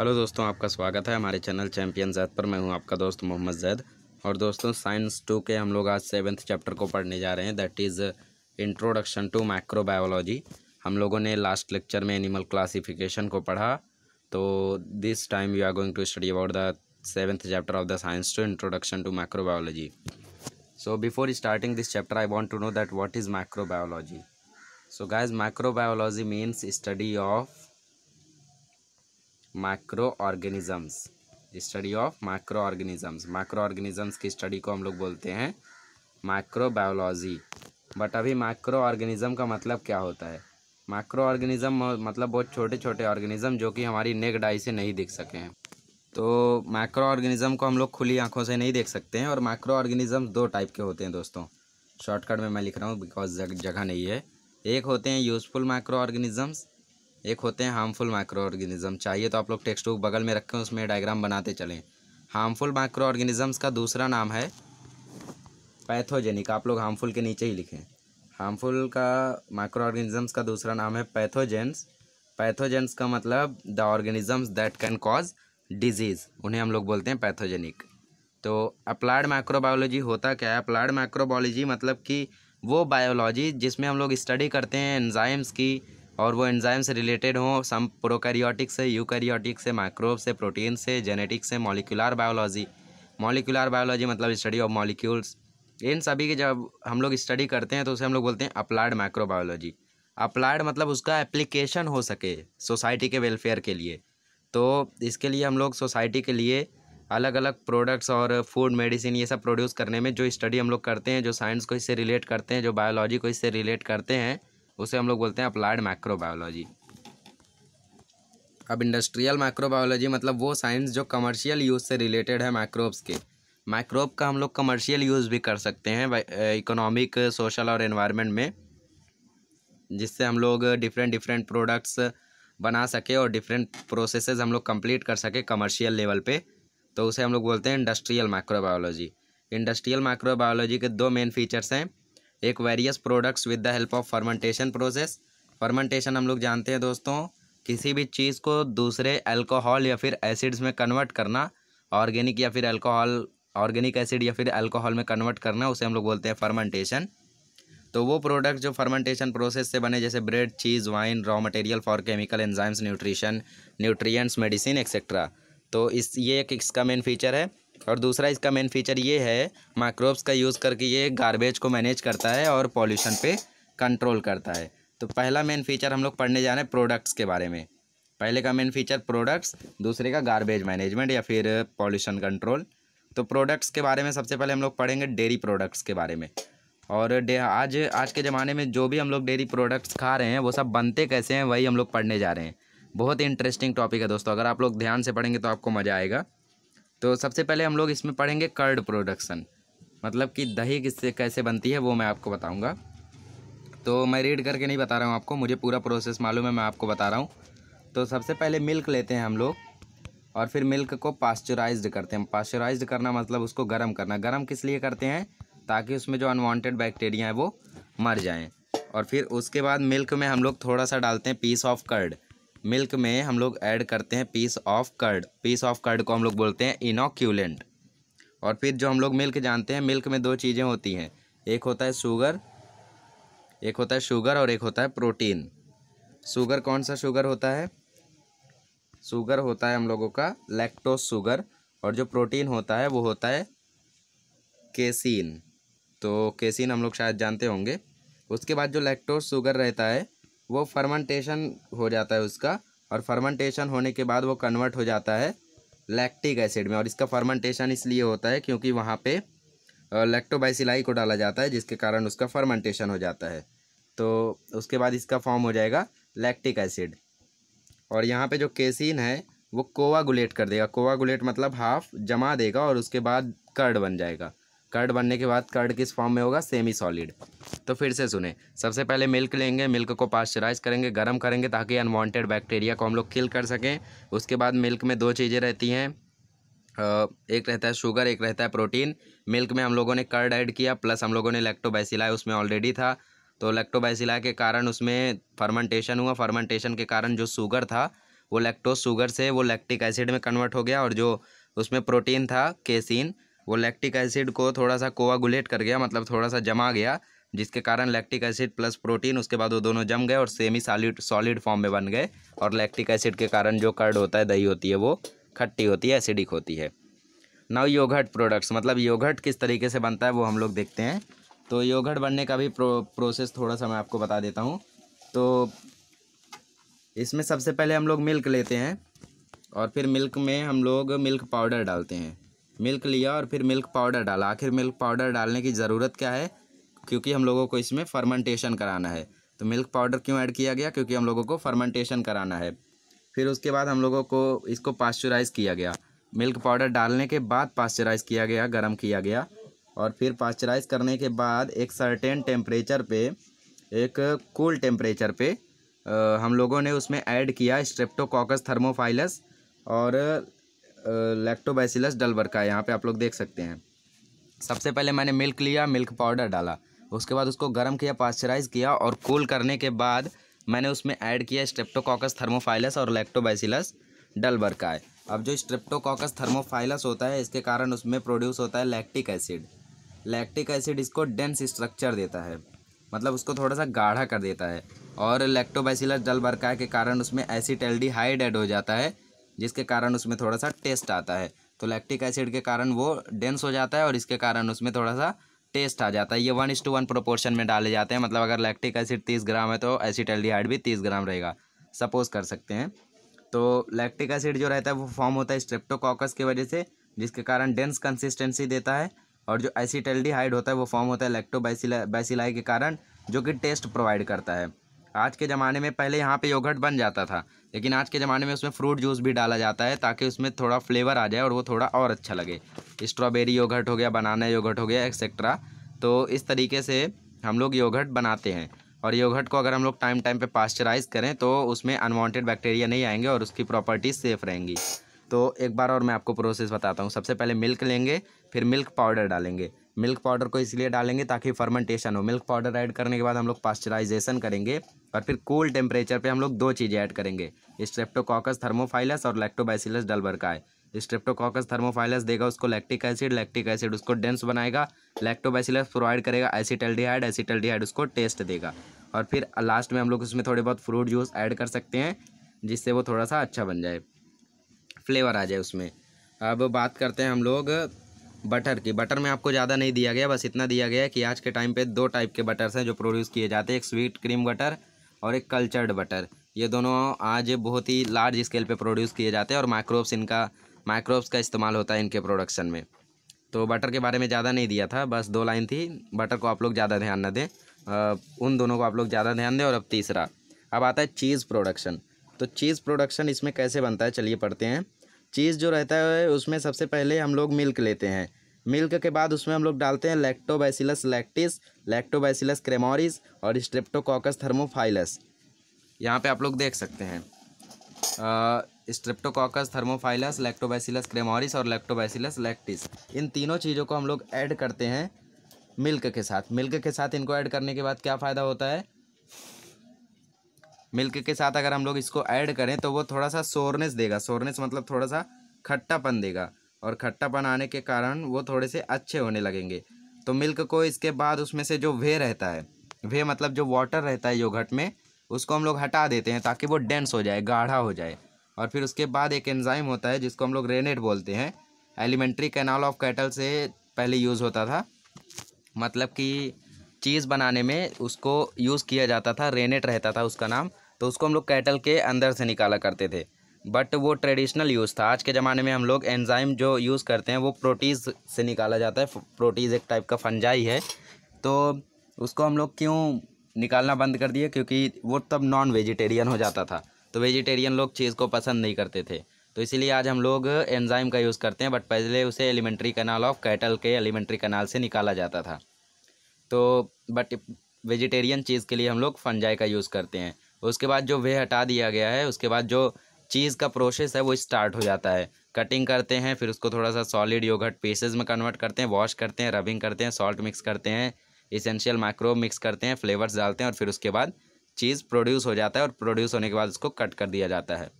hello दोस्तों आपका स्वागत है हमारे चैनल चैम्पियन जैद पर मैं हूं आपका दोस्त मोहम्मद जैद और दोस्तों साइंस टू के हम लोग आज सेवन्थ चैप्टर को पढ़ने जा रहे हैं that is introduction to microbiology हम लोगों ने लास्ट लेक्चर में एनिमल क्लासिफिकेशन को पढ़ा तो this time you are going to study about the seventh chapter of the science two introduction to microbiology so before starting this chapter I want to know that what is microbiology so guys microbiology means study of microorganisms study of microorganisms microorganisms की study को हम लोग बोलते हैं microbiology but अभी microorganism का मतलब क्या होता है माइक्रो ऑर्गेनिज़म मतलब बहुत छोटे छोटे ऑर्गेनिज़म जो कि हमारी नेक डाई से नहीं दिख सके हैं तो माइक्रो ऑर्गेनिज़म को हम लोग खुली आंखों से नहीं देख सकते हैं और माइक्रो ऑर्गेनिज़म दो टाइप के होते हैं दोस्तों शॉर्टकट में मैं लिख रहा हूँ बिकॉज जगह नहीं है एक होते हैं यूज़फुल माइक्रो ऑर्गेनिज़म्स एक होते हैं हार्मफुल माइक्रो ऑर्गेनिज्म चाहिए तो आप लोग टेक्स्ट बुक बगल में रखें उसमें डायग्राम बनाते चलें हार्मफुल माइक्रो ऑर्गेनिजम्स का दूसरा नाम है पैथोजेनिक आप लोग हार्मफुल के नीचे ही लिखें हार्मफुल का माइक्रो ऑर्गेनिजम्स का दूसरा नाम है पैथोजेंस पैथोजेंस का मतलब the organisms that can cause disease उन्हें हम लोग बोलते हैं पैथोजेनिक तो अप्लाइड माइक्रोबायोलॉजी होता क्या है अप्लाइड माइक्रोबायोलॉजी मतलब कि वो बायोलॉजी जिसमें हम लोग स्टडी करते हैं एंजाइम्स की और वो एंजाइम से रिलेटेड हों सम प्रोकैरियोटिक से यूकैरियोटिक से माइक्रोब से प्रोटीन से जेनेटिक से मॉलिकुलर बायोलॉजी मॉलिकुलर बायोलॉजी मतलब स्टडी ऑफ मॉलिक्यूल्स इन सभी की जब हम लोग स्टडी करते हैं तो उसे हम लोग बोलते हैं अप्लाइड माइक्रोबायोलॉजी अप्लाइड मतलब उसका एप्लीकेशन हो सके सोसाइटी के वेलफेयर के लिए तो इसके लिए हम लोग सोसाइटी के लिए अलग अलग प्रोडक्ट्स और फूड मेडिसिन ये सब प्रोड्यूस करने में जो स्टडी हम लोग करते हैं जो साइंस को इससे रिलेट करते हैं जो बायोलॉजी को इससे रिलेट करते हैं उसे हम लोग बोलते हैं अप्लाइड माइक्रोबायोलॉजी अब इंडस्ट्रियल माइक्रोबायोलॉजी मतलब वो साइंस जो कमर्शियल यूज़ से रिलेटेड है माइक्रोब्स के माइक्रोब का हम लोग कमर्शियल यूज़ भी कर सकते हैं इकोनॉमिक सोशल और इन्वायरमेंट में जिससे हम लोग डिफरेंट डिफरेंट प्रोडक्ट्स बना सके और डिफरेंट प्रोसेसेस हम लोग कंप्लीट कर सके कमर्शियल लेवल पे तो उसे हम लोग बोलते हैं इंडस्ट्रियल माइक्रोबायोलॉजी इंडस्ट्रियल माइक्रोबायोलॉजी के दो मेन फीचर्स हैं एक various products with the help of fermentation process fermentation हम लोग जानते हैं दोस्तों किसी भी चीज़ को दूसरे अल्कोहल या फिर एसिड्स में कन्वर्ट करना ऑर्गेनिक या फिर अल्कोहल ऑर्गेनिक एसिड या फिर अल्कोहल में कन्वर्ट करना उसे हम लोग बोलते हैं फर्मेंटेशन तो वो प्रोडक्ट जो फर्मेंटेशन प्रोसेस से बने जैसे bread cheese wine raw material for chemical enzymes nutrition nutrients medicine etcetera तो इस ये एक इसका मेन फीचर है और दूसरा इसका मेन फीचर ये है माइक्रोब्स का यूज़ करके ये गारबेज को मैनेज करता है और पॉल्यूशन पे कंट्रोल करता है तो पहला मेन फीचर हम लोग पढ़ने जा रहे हैं प्रोडक्ट्स के बारे में पहले का मेन फीचर प्रोडक्ट्स दूसरे का गारबेज मैनेजमेंट या फिर पॉल्यूशन कंट्रोल तो प्रोडक्ट्स के बारे में सबसे पहले हम लोग पढ़ेंगे डेयरी प्रोडक्ट्स के बारे में और आज आज के ज़माने में जो भी हम लोग डेयरी प्रोडक्ट्स खा रहे हैं वो सब बनते कैसे हैं वही हम लोग पढ़ने जा रहे हैं बहुत ही इंटरेस्टिंग टॉपिक है दोस्तों अगर आप लोग ध्यान से पढ़ेंगे तो आपको मज़ा आएगा तो सबसे पहले हम लोग इसमें पढ़ेंगे कर्ड प्रोडक्शन मतलब कि दही किससे कैसे बनती है वो मैं आपको बताऊँगा तो मैं रीड करके नहीं बता रहा हूँ आपको मुझे पूरा प्रोसेस मालूम है मैं आपको बता रहा हूँ तो सबसे पहले मिल्क लेते हैं हम लोग और फिर मिल्क को पास्चराइज करते हैं पास्चराइज करना मतलब उसको गर्म करना गर्म किस लिए करते हैं ताकि उसमें जो अनवांटेड बैक्टीरिया है वो मर जाएँ और फिर उसके बाद मिल्क में हम लोग थोड़ा सा डालते हैं पीस ऑफ कर्ड मिल्क में हम लोग ऐड करते हैं piece of curd piece of curd को हम लोग बोलते हैं इनोक्यूलेंट और फिर जो हम लोग मिल्क जानते हैं मिल्क में दो चीज़ें होती हैं एक होता है शुगर एक होता है शुगर और एक होता है प्रोटीन शुगर कौन सा शुगर होता है शुगर होता है हम लोगों का लैक्टोज शुगर और जो प्रोटीन होता है वो होता है केसिन तो केसिन हम लोग शायद जानते होंगे उसके बाद जो लैक्टोज शुगर रहता है वो फर्मेंटेशन हो जाता है उसका और फर्मेंटेशन होने के बाद वो कन्वर्ट हो जाता है लैक्टिक एसिड में और इसका फर्मेंटेशन इसलिए होता है क्योंकि वहाँ पे लैक्टोबाइसिलाई को डाला जाता है जिसके कारण उसका फर्मेंटेशन हो जाता है तो उसके बाद इसका फॉर्म हो जाएगा लैक्टिक एसिड और यहाँ पे जो केसिन है वो कोवागुलेट कर देगा कोवागुलेट मतलब हाफ जमा देगा और उसके बाद कर्ड बन जाएगा कर्ड बनने के बाद कर्ड किस फॉर्म में होगा सेमी सॉलिड तो फिर से सुने सबसे पहले मिल्क लेंगे मिल्क को पास्चराइज करेंगे गर्म करेंगे ताकि अनवांटेड बैक्टीरिया को हम लोग किल कर सकें उसके बाद मिल्क में दो चीज़ें रहती हैं एक रहता है शुगर एक रहता है प्रोटीन मिल्क में हम लोगों ने कर्ड ऐड किया प्लस हम लोगों ने लेक्टोबाइसिलाई उसमें ऑलरेडी था तो लैक्टोबैसिला के कारण उसमें फर्मेंटेशन हुआ फर्मेंटेशन के कारण जो शुगर था वो लैक्टोज शुगर से वो लैक्टिक एसिड में कन्वर्ट हो गया और जो उसमें प्रोटीन था केसिन वो लैक्टिक एसिड को थोड़ा सा कोवागुलेट कर गया मतलब थोड़ा सा जमा गया जिसके कारण लैक्टिक एसिड प्लस प्रोटीन उसके बाद वो दोनों जम गए और सेमी सॉलिड सॉलिड फॉर्म में बन गए और लैक्टिक एसिड के कारण जो कर्ड होता है दही होती है वो खट्टी होती है एसिडिक होती है नव योघट प्रोडक्ट्स मतलब योघट किस तरीके से बनता है वो हम लोग देखते हैं तो योघट बनने का भी प्रो, प्रोसेस थोड़ा सा मैं आपको बता देता हूँ तो इसमें सबसे पहले हम लोग मिल्क लेते हैं और फिर मिल्क में हम लोग मिल्क पाउडर डालते हैं मिल्क लिया और फिर मिल्क पाउडर डाला आखिर मिल्क पाउडर डालने की ज़रूरत क्या है क्योंकि हम लोगों को इसमें फर्मेंटेशन कराना है तो मिल्क पाउडर क्यों ऐड किया गया क्योंकि हम लोगों को फर्मेंटेशन कराना है फिर उसके बाद हम लोगों को इसको पास्चराइज़ किया गया मिल्क पाउडर डालने के बाद पास्चराइज़ किया गया गर्म किया गया और फिर पास्चराइज़ करने के बाद एक सर्टेन टेम्परेचर पे एक कूल टेम्परेचर पे हम लोगों ने उसमें ऐड किया स्ट्रेप्टोकॉकस थर्मोफाइलस और लैक्टोबैसिलस डलवर का है यहाँ पे आप लोग देख सकते हैं सबसे पहले मैंने मिल्क लिया मिल्क पाउडर डाला उसके बाद उसको गर्म किया पास्चराइज किया और कूल करने के बाद मैंने उसमें ऐड किया स्ट्रेप्टोकॉकस थर्मोफाइलस और लैक्टोबैसिलस डलवर का है अब जो स्ट्रेप्टोकॉकस थर्मोफाइलस होता है इसके कारण उसमें प्रोड्यूस होता है लैक्टिक एसिड लैक्टिक एसिड इसको डेंस स्ट्रक्चर देता है मतलब उसको थोड़ा सा गाढ़ा कर देता है और लैक्टोबैसिलस डलबरका के कारण उसमें एसिड हाइड एड हो जाता है जिसके कारण उसमें थोड़ा सा टेस्ट आता है तो लैक्टिक एसिड के कारण वो डेंस हो जाता है और इसके कारण उसमें थोड़ा सा टेस्ट आ जाता है ये वन इस टू वन प्रोपोर्शन में डाले जाते हैं मतलब अगर लैक्टिक एसिड तीस ग्राम है तो एसिटल्डिहाइड भी तीस ग्राम रहेगा सपोज कर सकते हैं तो लैक्टिक एसिड जो रहता है वो फॉर्म होता है स्ट्रेप्टोकॉकस की वजह से जिसके कारण डेंस कंसिस्टेंसी देता है और जो एसिटल्डिहाइड होता है वो फॉर्म होता है लैक्टोबैसिलाई के कारण जो कि टेस्ट प्रोवाइड करता है आज के ज़माने में पहले यहाँ पे योगर्ट बन जाता था लेकिन आज के ज़माने में उसमें फ्रूट जूस भी डाला जाता है ताकि उसमें थोड़ा फ्लेवर आ जाए और वो थोड़ा और अच्छा लगे स्ट्रॉबेरी योगर्ट हो गया बनाना योगर्ट हो गया एक्सेट्रा तो इस तरीके से हम लोग योगर्ट बनाते हैं और योगर्ट को अगर हम लोग टाइम टाइम पर पास्चराइज करें तो उसमें अनवॉन्टेड बैक्टीरिया नहीं आएंगे और उसकी प्रॉपर्टीज सेफ़ रहेंगी तो एक बार और मैं आपको प्रोसेस बताता हूँ सबसे पहले मिल्क लेंगे फिर मिल्क पाउडर डालेंगे मिल्क पाउडर को इसलिए डालेंगे ताकि फर्मेंटेशन हो मिल्क पाउडर ऐड करने के बाद हम लोग पास्चराइजेशन करेंगे और फिर कूल टेम्परेचर पे हम लोग दो चीज़ें ऐड करेंगे स्ट्रेप्टोकॉकस थर्मोफाइलस और लैक्टोबाइसिलस का है स्ट्रेप्टोकॉकस थर्मोफाइलस देगा उसको लैक्टिक एसिड लैक्टिक एसिड उसको डेंस बनाएगा लैक्टोबाइसिलस प्रोवाइड करेगा एसिटल्डिहाइड डिहाइड उसको टेस्ट देगा और फिर लास्ट में हम लोग उसमें थोड़े बहुत फ्रूट जूस ऐड कर सकते हैं जिससे वो थोड़ा सा अच्छा बन जाए फ्लेवर आ जाए उसमें अब बात करते हैं हम लोग बटर की बटर में आपको ज़्यादा नहीं दिया गया बस इतना दिया गया कि आज के टाइम पे दो टाइप के बटर्स हैं जो प्रोड्यूस किए जाते हैं एक स्वीट क्रीम बटर और एक कल्चर्ड बटर ये दोनों आज बहुत ही लार्ज स्केल पे प्रोड्यूस किए जाते हैं और माइक्रोब्स इनका माइक्रोब्स का इस्तेमाल होता है इनके प्रोडक्शन में तो बटर के बारे में ज़्यादा नहीं दिया था बस दो लाइन थी बटर को आप लोग ज़्यादा ध्यान न दें उन दोनों को आप लोग ज़्यादा ध्यान दें और अब तीसरा अब आता है चीज़ प्रोडक्शन तो चीज़ प्रोडक्शन इसमें कैसे बनता है चलिए पढ़ते हैं चीज़ जो रहता है उसमें सबसे पहले हम लोग मिल्क लेते हैं मिल्क के बाद उसमें हम लोग डालते हैं लैक्टोबैसिलस लैक्टिस लैक्टोबैसिलस क्रेमोरिस और स्ट्रेप्टोकॉकस थर्मोफाइलस यहाँ पे आप लोग देख सकते हैं स्ट्रेप्टोकॉकस थर्मोफाइलस लैक्टोबैसिलस क्रेमोरिस और लैक्टोबैसिलस लैक्टिस इन तीनों चीज़ों को हम लोग ऐड करते हैं मिल्क के साथ मिल्क के साथ इनको ऐड करने के बाद क्या फ़ायदा होता है मिल्क के साथ अगर हम लोग इसको ऐड करें तो वो थोड़ा सा सोरनेस देगा सोरनेस मतलब थोड़ा सा खट्टापन देगा और खट्टापन आने के कारण वो थोड़े से अच्छे होने लगेंगे तो मिल्क को इसके बाद उसमें से जो वे रहता है वे मतलब जो वाटर रहता है योगट में उसको हम लोग हटा देते हैं ताकि वो डेंस हो जाए गाढ़ा हो जाए और फिर उसके बाद एक एंजाइम होता है जिसको हम लोग रेनेट बोलते हैं एलिमेंट्री कैनाल ऑफ कैटल से पहले यूज़ होता था मतलब कि चीज़ बनाने में उसको यूज़ किया जाता था रेनेट रहता था उसका नाम तो उसको हम लोग कैटल के अंदर से निकाला करते थे बट वो ट्रेडिशनल यूज़ था आज के ज़माने में हम लोग एंजाइम जो यूज़ करते हैं वो प्रोटीज़ से निकाला जाता है प्रोटीज़ एक टाइप का फंजाई है तो उसको हम लोग क्यों निकालना बंद कर दिया क्योंकि वो तब नॉन वेजिटेरियन हो जाता था तो वेजिटेरियन लोग चीज़ को पसंद नहीं करते थे तो इसीलिए आज हम लोग एंजाइम का यूज़ करते हैं बट पहले उसे एलिमेंट्री कनाल ऑफ कैटल के एलिमेंट्री कनाल से निकाला जाता था तो बट वेजिटेरियन चीज़ के लिए हम लोग फंजाई का यूज़ करते हैं उसके बाद जो वे हटा दिया गया है उसके बाद जो चीज़ का प्रोसेस है वो स्टार्ट हो जाता है कटिंग करते हैं फिर उसको थोड़ा सा सॉलिड योगट पीसेज में कन्वर्ट करते हैं वॉश करते हैं रबिंग करते हैं सॉल्ट मिक्स करते हैं इसेंशियल माइक्रोब मिक्स करते हैं फ्लेवर्स डालते हैं और फिर उसके बाद चीज़ प्रोड्यूस हो जाता है और प्रोड्यूस होने के बाद उसको कट कर दिया जाता है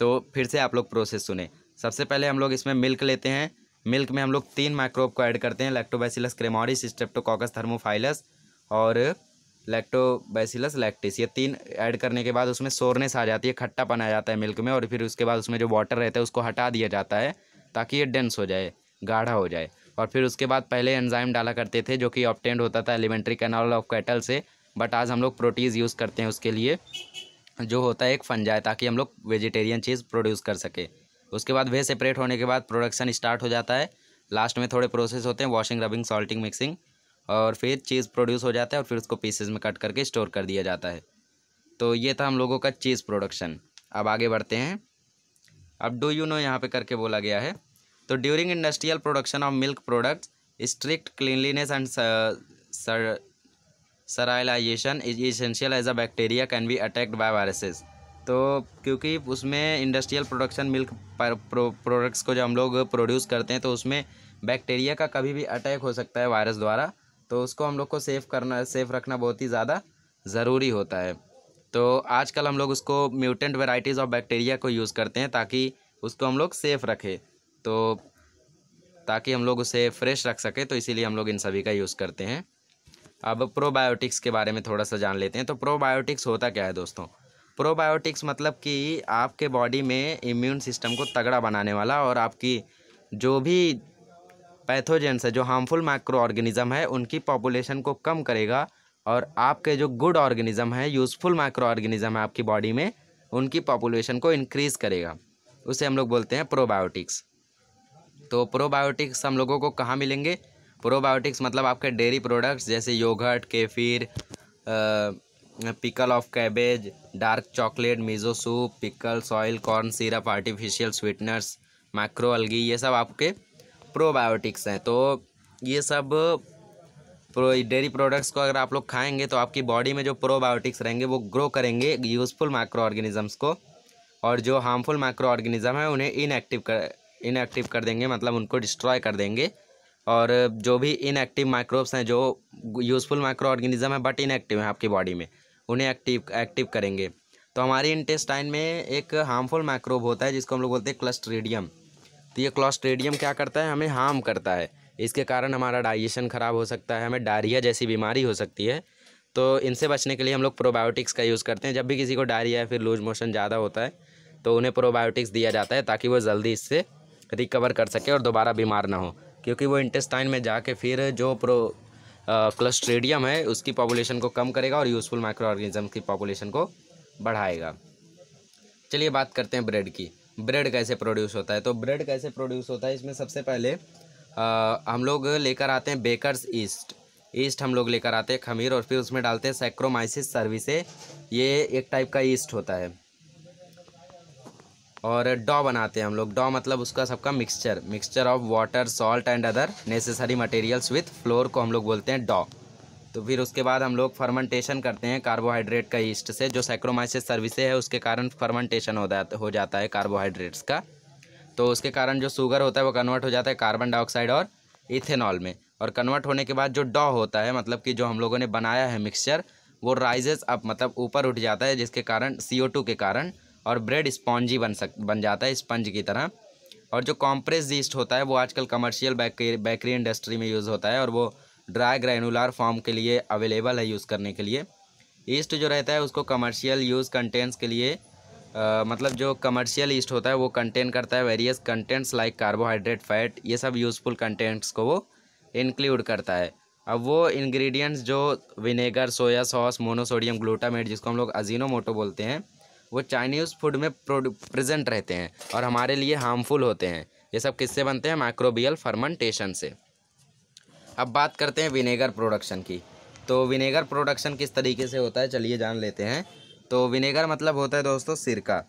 तो फिर से आप लोग प्रोसेस सुने सबसे पहले हम लोग इसमें मिल्क लेते हैं मिल्क में हम लोग तीन माइक्रोब को ऐड करते हैं लैक्टोबैसिलस क्रेमोरिस स्ट्रेप्टोकॉकस थर्मोफाइलस और लैक्टोबैसिलस लैक्टिस ये तीन ऐड करने के बाद उसमें सोरनेस आ जाती है खट्टापन आ जाता है मिल्क में और फिर उसके बाद उसमें जो वाटर रहता है उसको हटा दिया जाता है ताकि ये डेंस हो जाए गाढ़ा हो जाए और फिर उसके बाद पहले एंजाइम डाला करते थे जो कि ऑप्टेंड होता था एलिमेंट्री कैनाल ऑफ कैटल से बट आज हम लोग प्रोटीज़ यूज़ करते हैं उसके लिए जो होता है एक है ताकि हम लोग वेजिटेरियन चीज़ प्रोड्यूस कर सकें उसके बाद वे सेपरेट होने के बाद प्रोडक्शन स्टार्ट हो जाता है लास्ट में थोड़े प्रोसेस होते हैं वॉशिंग रबिंग सॉल्टिंग मिक्सिंग और फिर चीज़ प्रोड्यूस हो जाता है और फिर उसको पीसेज में कट करके स्टोर कर दिया जाता है तो ये था हम लोगों का चीज़ प्रोडक्शन अब आगे बढ़ते हैं अब डू यू नो यहाँ पे करके बोला गया है तो during industrial production of milk products strict cleanliness and sterilization is essential as a bacteria can be attacked by viruses तो क्योंकि उसमें इंडस्ट्रियल प्रोडक्शन मिल्क प्रोडक्ट्स को जो हम लोग प्रोड्यूस करते हैं तो उसमें बैक्टीरिया का कभी भी अटैक हो सकता है वायरस द्वारा तो उसको हम लोग को सेफ़ करना सेफ़ रखना बहुत ही ज़्यादा ज़रूरी होता है तो आजकल हम लोग उसको म्यूटेंट वेराइटीज़ ऑफ बैक्टीरिया को यूज़ करते हैं ताकि उसको हम लोग सेफ़ रखें तो ताकि हम लोग उसे फ्रेश रख सकें तो इसीलिए हम लोग इन सभी का यूज़ करते हैं अब प्रोबायोटिक्स के बारे में थोड़ा सा जान लेते हैं तो प्रोबायोटिक्स होता क्या है दोस्तों प्रोबायोटिक्स मतलब कि आपके बॉडी में इम्यून सिस्टम को तगड़ा बनाने वाला और आपकी जो भी पैथोजेंस है जो हार्मफुल माइक्रो ऑर्गेनिज़म है उनकी पॉपुलेशन को कम करेगा और आपके जो गुड ऑर्गेनिज़म है यूज़फुल माइक्रो ऑर्गेनिज़म है आपकी बॉडी में उनकी पॉपुलेशन को इनक्रीज़ करेगा उसे हम लोग बोलते हैं प्रोबायोटिक्स तो प्रोबायोटिक्स हम लोगों को कहाँ मिलेंगे प्रोबायोटिक्स मतलब आपके डेयरी प्रोडक्ट्स जैसे yogurt kefir pickle of cabbage dark chocolate miso soup pickle soil corn syrup artificial sweeteners microalgae ये सब आपके प्रोबायोटिक्स हैं तो ये सब प्रो डेयरी प्रोडक्ट्स को अगर आप लोग खाएंगे तो आपकी बॉडी में जो प्रोबायोटिक्स रहेंगे वो ग्रो करेंगे यूज़फुल माइक्रो ऑर्गेनिज़म्स को और जो हार्मफुल माइक्रो ऑर्गेनिज़म है उन्हें इनएक्टिव कर इनएक्टिव कर देंगे मतलब उनको डिस्ट्रॉय कर देंगे और जो भी इनएक्टिव माइक्रोब्स हैं जो यूज़फुल माइक्रो ऑर्गेनिज़म है बट इनएक्टिव है आपकी बॉडी में उन्हें एक्टिव एक्टिव करेंगे तो हमारे इंटेस्टाइन में एक हार्मफुल माइक्रोब होता है जिसको हम लोग बोलते हैं क्लस्ट्रेडियम तो ये क्लस्ट्रेडियम क्या करता है हमें हार्म करता है इसके कारण हमारा डाइजेशन ख़राब हो सकता है हमें डायरिया जैसी बीमारी हो सकती है तो इनसे बचने के लिए हम लोग प्रोबायोटिक्स का यूज़ करते हैं जब भी किसी को डायरिया या फिर लूज मोशन ज़्यादा होता है तो उन्हें प्रोबायोटिक्स दिया जाता है ताकि वो जल्दी इससे रिकवर कर सके और दोबारा बीमार ना हो क्योंकि वो इंटेस्टाइन में जाके फिर जो प्रो क्लस्ट्रेडियम है उसकी पॉपुलेशन को कम करेगा और यूज़फुल माइक्रो ऑर्गेनिज्म की पॉपुलेशन को बढ़ाएगा चलिए बात करते हैं ब्रेड की ब्रेड कैसे प्रोड्यूस होता है तो ब्रेड कैसे प्रोड्यूस होता है इसमें सबसे पहले आ, हम लोग लेकर आते हैं बेकर्स ईस्ट ईस्ट हम लोग लेकर आते हैं खमीर और फिर उसमें डालते हैं सैक्रोमाइसिस सर्विसे ये एक टाइप का ईस्ट होता है और डॉ बनाते हैं हम लोग डॉ मतलब उसका सबका mixture mixture of water salt and other necessary materials with flour को हम लोग बोलते हैं डॉ तो फिर उसके बाद हम लोग फर्मेंटेशन करते हैं कार्बोहाइड्रेट का ईस्ट से जो साइक्रोमाइसिस सर्विसे है उसके कारण फर्मेंटेशन हो जाता हो जाता है कार्बोहाइड्रेट्स का तो उसके कारण जो शुगर होता है वो कन्वर्ट हो जाता है कार्बन डाइऑक्साइड और इथेनॉल में और कन्वर्ट होने के बाद जो डॉ होता है मतलब कि जो हम लोगों ने बनाया है मिक्सचर वो राइजेस अप मतलब ऊपर उठ जाता है जिसके कारण सी के कारण और ब्रेड स्पॉन्जी बन सक बन जाता है स्पंज की तरह और जो कॉम्प्रेस ईस्ट होता है वो आजकल कमर्शियल बेकरी बेकरी इंडस्ट्री में यूज़ होता है और वो ड्राई ग्रैनुलर फॉर्म के लिए अवेलेबल है यूज़ करने के लिए ईस्ट जो रहता है उसको कमर्शियल यूज़ कंटेंट्स के लिए आ, मतलब जो कमर्शियल ईस्ट होता है वो कंटेन करता है various contents like carbohydrate fat ये सब यूज़फुल कंटेंट्स को वो इंक्लूड करता है अब वो इंग्रेडिएंट्स जो vinegar soya sauce monosodium glutamate जिसको हम लोग अजीनोमोटो बोलते हैं वो चाइनीज़ फूड में प्रेजेंट रहते हैं और हमारे लिए हार्मफुल होते हैं ये सब किससे बनते हैं माइक्रोबियल फर्मेंटेशन से अब बात करते हैं विनेगर प्रोडक्शन की तो विनेगर प्रोडक्शन किस तरीके से होता है चलिए जान लेते हैं तो विनेगर मतलब होता है दोस्तों सिरका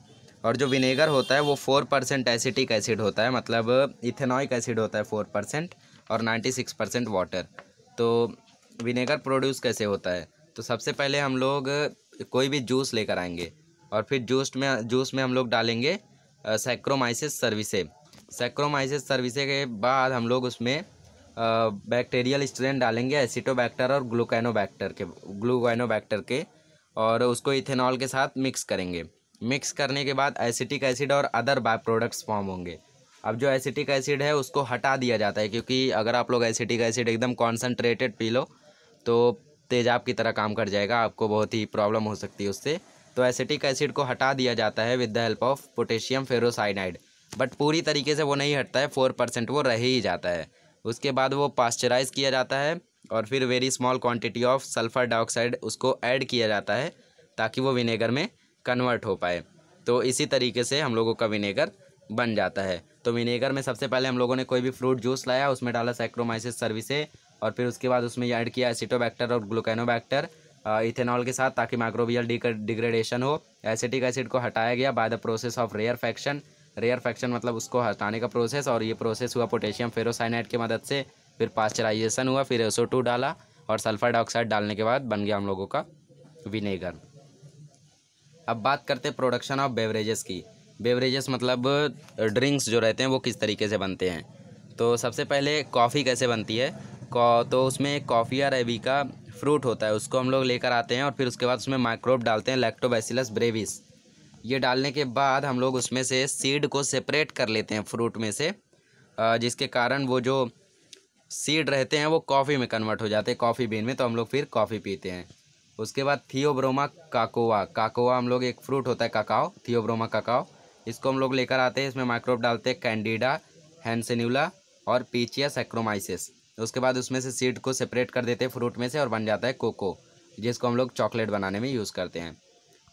और जो विनेगर होता है वो फोर परसेंट एसिटिक एसिड होता है मतलब इथेनॉइक एसिड होता है फोर परसेंट और नाइन्टी सिक्स परसेंट वाटर तो विनेगर प्रोड्यूस कैसे होता है तो सबसे पहले हम लोग कोई भी जूस लेकर आएंगे और फिर जूस में जूस में हम लोग डालेंगे सैक्रोमाइसिस सर्विसे सैक्रोमाइसिस सर्विसे के बाद हम लोग उसमें बैक्टीरियल स्ट्रेन डालेंगे एसिटोबैक्टर और ग्लूकैनोबैक्टर के ग्लूकैनोबैक्टर के और उसको इथेनॉल के साथ मिक्स करेंगे मिक्स करने के बाद एसिटिक एसिड और अदर बाय प्रोडक्ट्स फॉर्म होंगे अब जो एसिटिक एसिड है उसको हटा दिया जाता है क्योंकि अगर आप लोग एसिटिक एसिड एकदम कॉन्सनट्रेटेड पी लो तो तेज़ाब की तरह काम कर जाएगा आपको बहुत ही प्रॉब्लम हो सकती है उससे तो एसिटिक एसिड को हटा दिया जाता है with the help of potassium ferrocyanide but पूरी तरीके से वो नहीं हटता है फोर परसेंट वो रह ही जाता है उसके बाद वो पास्चराइज किया जाता है और फिर very small quantity of sulphur dioxide उसको ऐड किया जाता है ताकि वो विनेगर में कन्वर्ट हो पाए तो इसी तरीके से हम लोगों का विनेगर बन जाता है तो विनेगर में सबसे पहले हम लोगों ने कोई भी फ्रूट जूस लाया उसमें डाला सैक्रोमाइसिस सर्विसे और फिर उसके बाद उसमें ऐड किया एसिटोबैक्टर और ग्लूकैनोबैक्टर इथेनॉल के साथ ताकि माइक्रोबियल डिग्रेडेशन हो एसिटिक एसिड को हटाया गया by the process of rarefaction rarefaction मतलब उसको हटाने का प्रोसेस और ये प्रोसेस हुआ पोटेशियम फेरोसाइनाइड की मदद से फिर पास्चराइजेशन हुआ फिर एसो टू डाला और सल्फर डाइऑक्साइड डालने के बाद बन गया हम लोगों का विनेगर अब बात करते हैं प्रोडक्शन ऑफ बेवरेजेस की बेवरेजेस मतलब ड्रिंक्स जो रहते हैं वो किस तरीके से बनते हैं तो सबसे पहले कॉफ़ी कैसे बनती है तो उसमें कॉफ़ी या रेबी का फ्रूट होता है उसको हम लोग लेकर आते हैं और फिर उसके बाद उसमें माइक्रोब डालते हैं लैक्टोबैसिलस ब्रेविस ये डालने के बाद हम लोग उसमें से सीड को सेपरेट कर लेते हैं फ्रूट में से जिसके कारण वो जो सीड रहते हैं वो कॉफ़ी में कन्वर्ट हो जाते हैं कॉफ़ी बीन में तो हम लोग फिर कॉफ़ी पीते हैं उसके बाद थियोब्रोमा काकोवा काकोवा हम लोग एक फ्रूट होता है काकाओ थियोब्रोमा काकाओ इसको हम लोग लेकर आते हैं इसमें माइक्रोब डालते हैं कैंडिडा हैंसेन्यूला और पीचिया सैक्रोमाइसिस उसके बाद उसमें से सीड को सेपरेट कर देते हैं फ्रूट में से और बन जाता है कोको जिसको हम लोग चॉकलेट बनाने में यूज़ करते हैं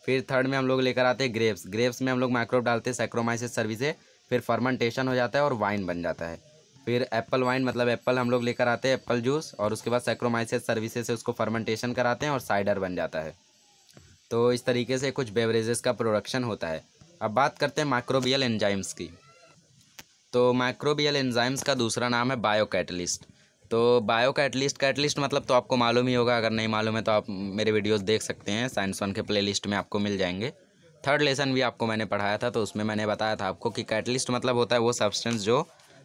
फिर थर्ड में हम लोग लेकर आते हैं ग्रेप्स ग्रेप्स में हम लोग माइक्रोब डालते हैं सैक्रोमाइसिस सर्विसे फिर फर्मेंटेशन हो जाता है और वाइन बन जाता है फिर एप्पल वाइन मतलब एप्पल हम लोग लेकर आते हैं एप्पल जूस और उसके बाद सैक्रोमाइसिस सर्विस से उसको फर्मेंटेशन कराते हैं और साइडर बन जाता है तो इस तरीके से कुछ बेवरेजेस का प्रोडक्शन होता है अब बात करते हैं माइक्रोबियल एंजाइम्स की तो माइक्रोबियल एंजाइम्स का दूसरा नाम है कैटलिस्ट तो बायो कैटलिस्ट कैटलिस्ट मतलब तो आपको मालूम ही होगा अगर नहीं मालूम है तो आप मेरे वीडियोस देख सकते हैं साइंस वन के प्लेलिस्ट में आपको मिल जाएंगे थर्ड लेसन भी आपको मैंने पढ़ाया था तो उसमें मैंने बताया था आपको कि कैटलिस्ट मतलब होता है वो सब्सटेंस जो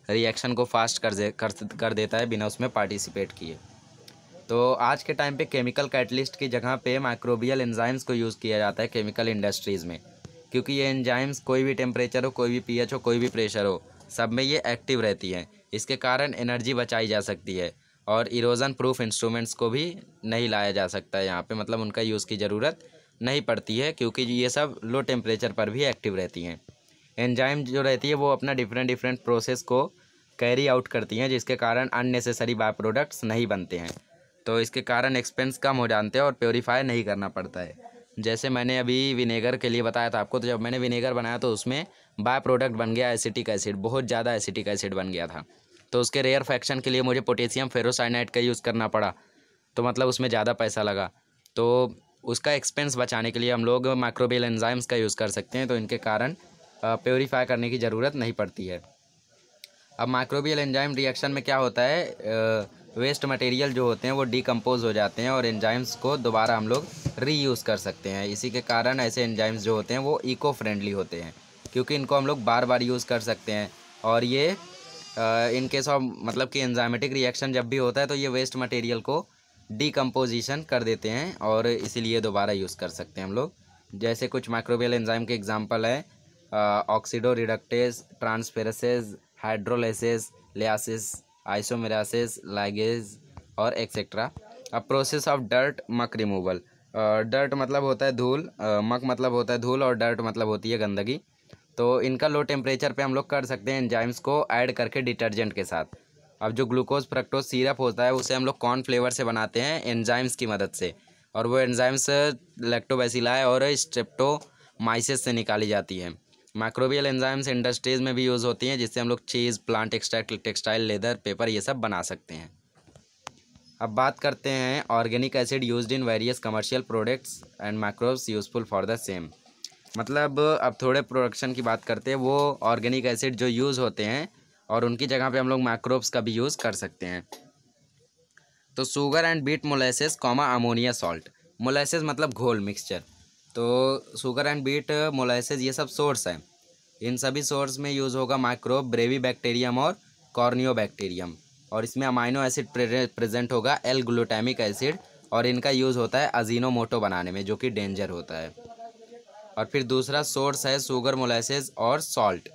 रिएक्शन को फास्ट कर कर कर देता है बिना उसमें पार्टिसिपेट किए तो आज के टाइम पे केमिकल कैटलिस्ट की जगह पे माइक्रोबियल एंजाइम्स को यूज़ किया जाता है केमिकल इंडस्ट्रीज़ में क्योंकि ये एंजाइम्स कोई भी टेम्परेचर हो कोई भी पीएच हो कोई भी प्रेशर हो सब में ये एक्टिव रहती हैं इसके कारण एनर्जी बचाई जा सकती है और इरोज़न प्रूफ इंस्ट्रूमेंट्स को भी नहीं लाया जा सकता है यहाँ पर मतलब उनका यूज़ की ज़रूरत नहीं पड़ती है क्योंकि ये सब लो टेम्परेचर पर भी एक्टिव रहती हैं एंजाइम जो रहती है वो अपना डिफरेंट डिफरेंट प्रोसेस को कैरी आउट करती हैं जिसके कारण अननेसेसरी बाय प्रोडक्ट्स नहीं बनते हैं तो इसके कारण एक्सपेंस कम हो जाते हैं और प्योरीफाई नहीं करना पड़ता है जैसे मैंने अभी विनेगर के लिए बताया था आपको तो जब मैंने विनेगर बनाया तो उसमें बाय प्रोडक्ट बन गया एसिटिक एसिड बहुत ज़्यादा एसिटिक एसिड बन गया था तो उसके रेयर फैक्शन के लिए मुझे पोटेशियम फेरोसाइनाइड का यूज़ करना पड़ा तो मतलब उसमें ज़्यादा पैसा लगा तो उसका एक्सपेंस बचाने के लिए हम लोग माइक्रोबेल एंजाइम्स का यूज़ कर सकते हैं तो इनके कारण प्योरीफाई करने की ज़रूरत नहीं पड़ती है अब माइक्रोबियल एंजाइम रिएक्शन में क्या होता है वेस्ट मटेरियल जो होते हैं वो डिकम्पोज हो जाते हैं और एंजाइम्स को दोबारा हम लोग रीयूज़ कर सकते हैं इसी के कारण ऐसे एंजाइम्स जो होते हैं वो इको फ्रेंडली होते हैं क्योंकि इनको हम लोग बार बार यूज़ कर सकते हैं और ये इन केस ऑफ मतलब कि एंजाइमेटिक रिएक्शन जब भी होता है तो ये वेस्ट मटेरियल को डिकम्पोजिशन कर देते हैं और इसीलिए दोबारा यूज़ कर सकते हैं हम लोग जैसे कुछ माइक्रोबियल एंजाइम के एग्जाम्पल है oxidoreductase transferases hydrolases lyases isomerases ligase और एक्सेट्रा अब process of dirt muck removal dirt मतलब होता है धूल मक मतलब होता है धूल और डर्ट मतलब होती है गंदगी तो इनका लो टेम्परेचर पे हम लोग कर सकते हैं एंजाइम्स को ऐड करके डिटर्जेंट के साथ अब जो ग्लूकोज प्रकटोज सीरप होता है उसे हम लोग कॉर्न फ्लेवर से बनाते हैं एंजाइम्स की मदद से और वो एंजाइम्स लैक्टोबैसिलाई और स्ट्रेप्टोमाइसिस से निकाली जाती है माइक्रोबियल एंजाइम्स इंडस्ट्रीज़ में भी यूज़ होती हैं जिससे हम लोग cheese plant extract textile leather paper ये सब बना सकते हैं अब बात करते हैं organic acid used in various commercial products and microbes useful for the same मतलब अब थोड़े प्रोडक्शन की बात करते हैं वो ऑर्गेनिक एसिड जो यूज़ होते हैं और उनकी जगह पे हम लोग माइक्रोब्स का भी यूज़ कर सकते हैं तो sugar and beet molasses comma ammonia salt molasses मतलब घोल मिक्सचर तो शुगर एंड बीट मोलाइसिस ये सब सोर्स हैं इन सभी सोर्स में यूज़ होगा माइक्रोब ब्रेवी बैक्टीरियम और कॉर्नियो बैक्टीरियम और इसमें अमाइनो एसिड प्रेजेंट होगा एल ग्लूटामिक एसिड और इनका यूज़ होता है अजीनो मोटो बनाने में जो कि डेंजर होता है और फिर दूसरा सोर्स है शुगर मोलाइसिस और सॉल्ट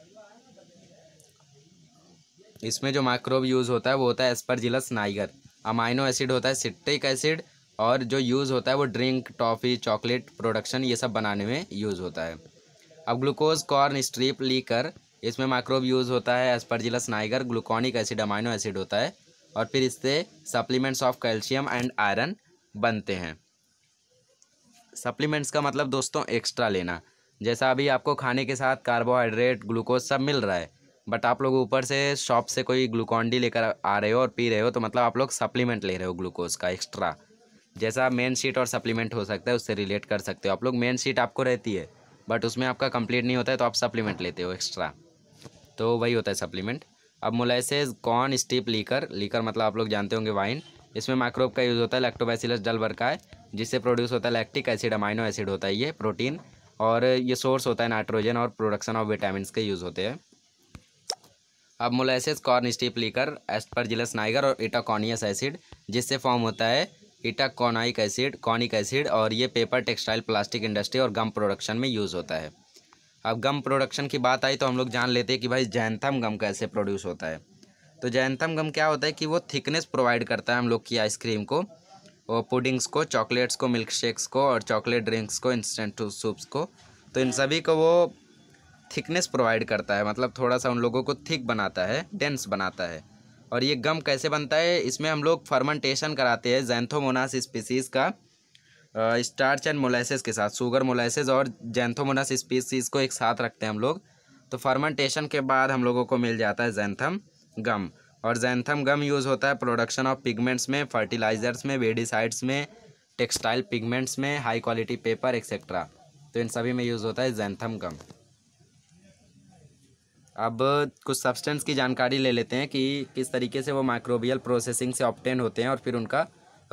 इसमें जो माइक्रोब यूज़ होता है वो होता है एस्परजिलस नाइगर अमाइनो एसिड होता है सिट्टिक एसिड और जो यूज़ होता है वो ड्रिंक टॉफ़ी चॉकलेट प्रोडक्शन ये सब बनाने में यूज़ होता है अब ग्लूकोज कॉर्न स्ट्रिप लीकर इसमें माइक्रोब यूज़ होता है aspergillus niger gluconic acid amino acid होता है और फिर इससे supplements of calcium and iron supplements हैं सप्लीमेंट्स का मतलब दोस्तों एक्स्ट्रा लेना जैसा अभी आपको खाने के साथ कार्बोहाइड्रेट ग्लूकोज सब मिल रहा है बट आप लोग ऊपर से शॉप से कोई ग्लूकॉन्डी लेकर आ रहे हो और पी रहे हो तो मतलब आप लोग सप्लीमेंट ले रहे हो ग्लूकोज का एक्स्ट्रा जैसा मेन शीट और सप्लीमेंट हो सकता है उससे रिलेट कर सकते हो आप लोग मेन शीट आपको रहती है बट उसमें आपका कंप्लीट नहीं होता है तो आप सप्लीमेंट लेते हो एक्स्ट्रा तो वही होता है सप्लीमेंट अब molasses corn steep liquor liquor मतलब आप लोग जानते होंगे वाइन इसमें माइक्रोब का यूज़ होता है लैक्टोबैसिलस डलवर का है जिससे प्रोड्यूस होता है लैक्टिक एसिड अमाइनो एसिड होता है ये प्रोटीन और ये सोर्स होता है नाइट्रोजन और प्रोडक्शन ऑफ विटामिन के यूज़ होते हैं अब molasses corn steep liquor aspergillus niger और इटाकॉनियस एसिड जिससे फॉर्म होता है इटाकोनाइक एसिड कॉनिक एसिड और ये पेपर टेक्सटाइल प्लास्टिक इंडस्ट्री और गम प्रोडक्शन में यूज़ होता है अब गम प्रोडक्शन की बात आई तो हम लोग जान लेते हैं कि भाई जैनथम गम कैसे प्रोड्यूस होता है तो जैनथम गम क्या होता है कि वो थिकनेस प्रोवाइड करता है हम लोग की आइसक्रीम को पुडिंग्स को चॉकलेट्स को मिल्क शेक्स को और चॉकलेट ड्रिंक्स को इंस्टेंट सूप्स को तो इन सभी को वो थिकनेस प्रोवाइड करता है मतलब थोड़ा सा उन लोगों को थिक बनाता है डेंस बनाता है और ये गम कैसे बनता है इसमें हम लोग फर्मेंटेशन कराते हैं जैंथोमोनास स्पीसीज़ का स्टार्च एंड मोलाइसिस के साथ शुगर मोलाइसिस और जैंथोमोनास स्पीसीज़ को एक साथ रखते हैं हम लोग तो फर्मेंटेशन के बाद हम लोगों को मिल जाता है जैंथम गम और जैंथम गम यूज़ होता है प्रोडक्शन ऑफ पिगमेंट्स में फर्टिलाइजर्स में वेडिसाइड्स में टेक्सटाइल पिगमेंट्स में हाई क्वालिटी पेपर एक्सेट्रा तो इन सभी में यूज़ होता है जैंथम गम अब कुछ सब्सटेंस की जानकारी ले लेते हैं कि किस तरीके से वो माइक्रोबियल प्रोसेसिंग से ऑप्टेन होते हैं और फिर उनका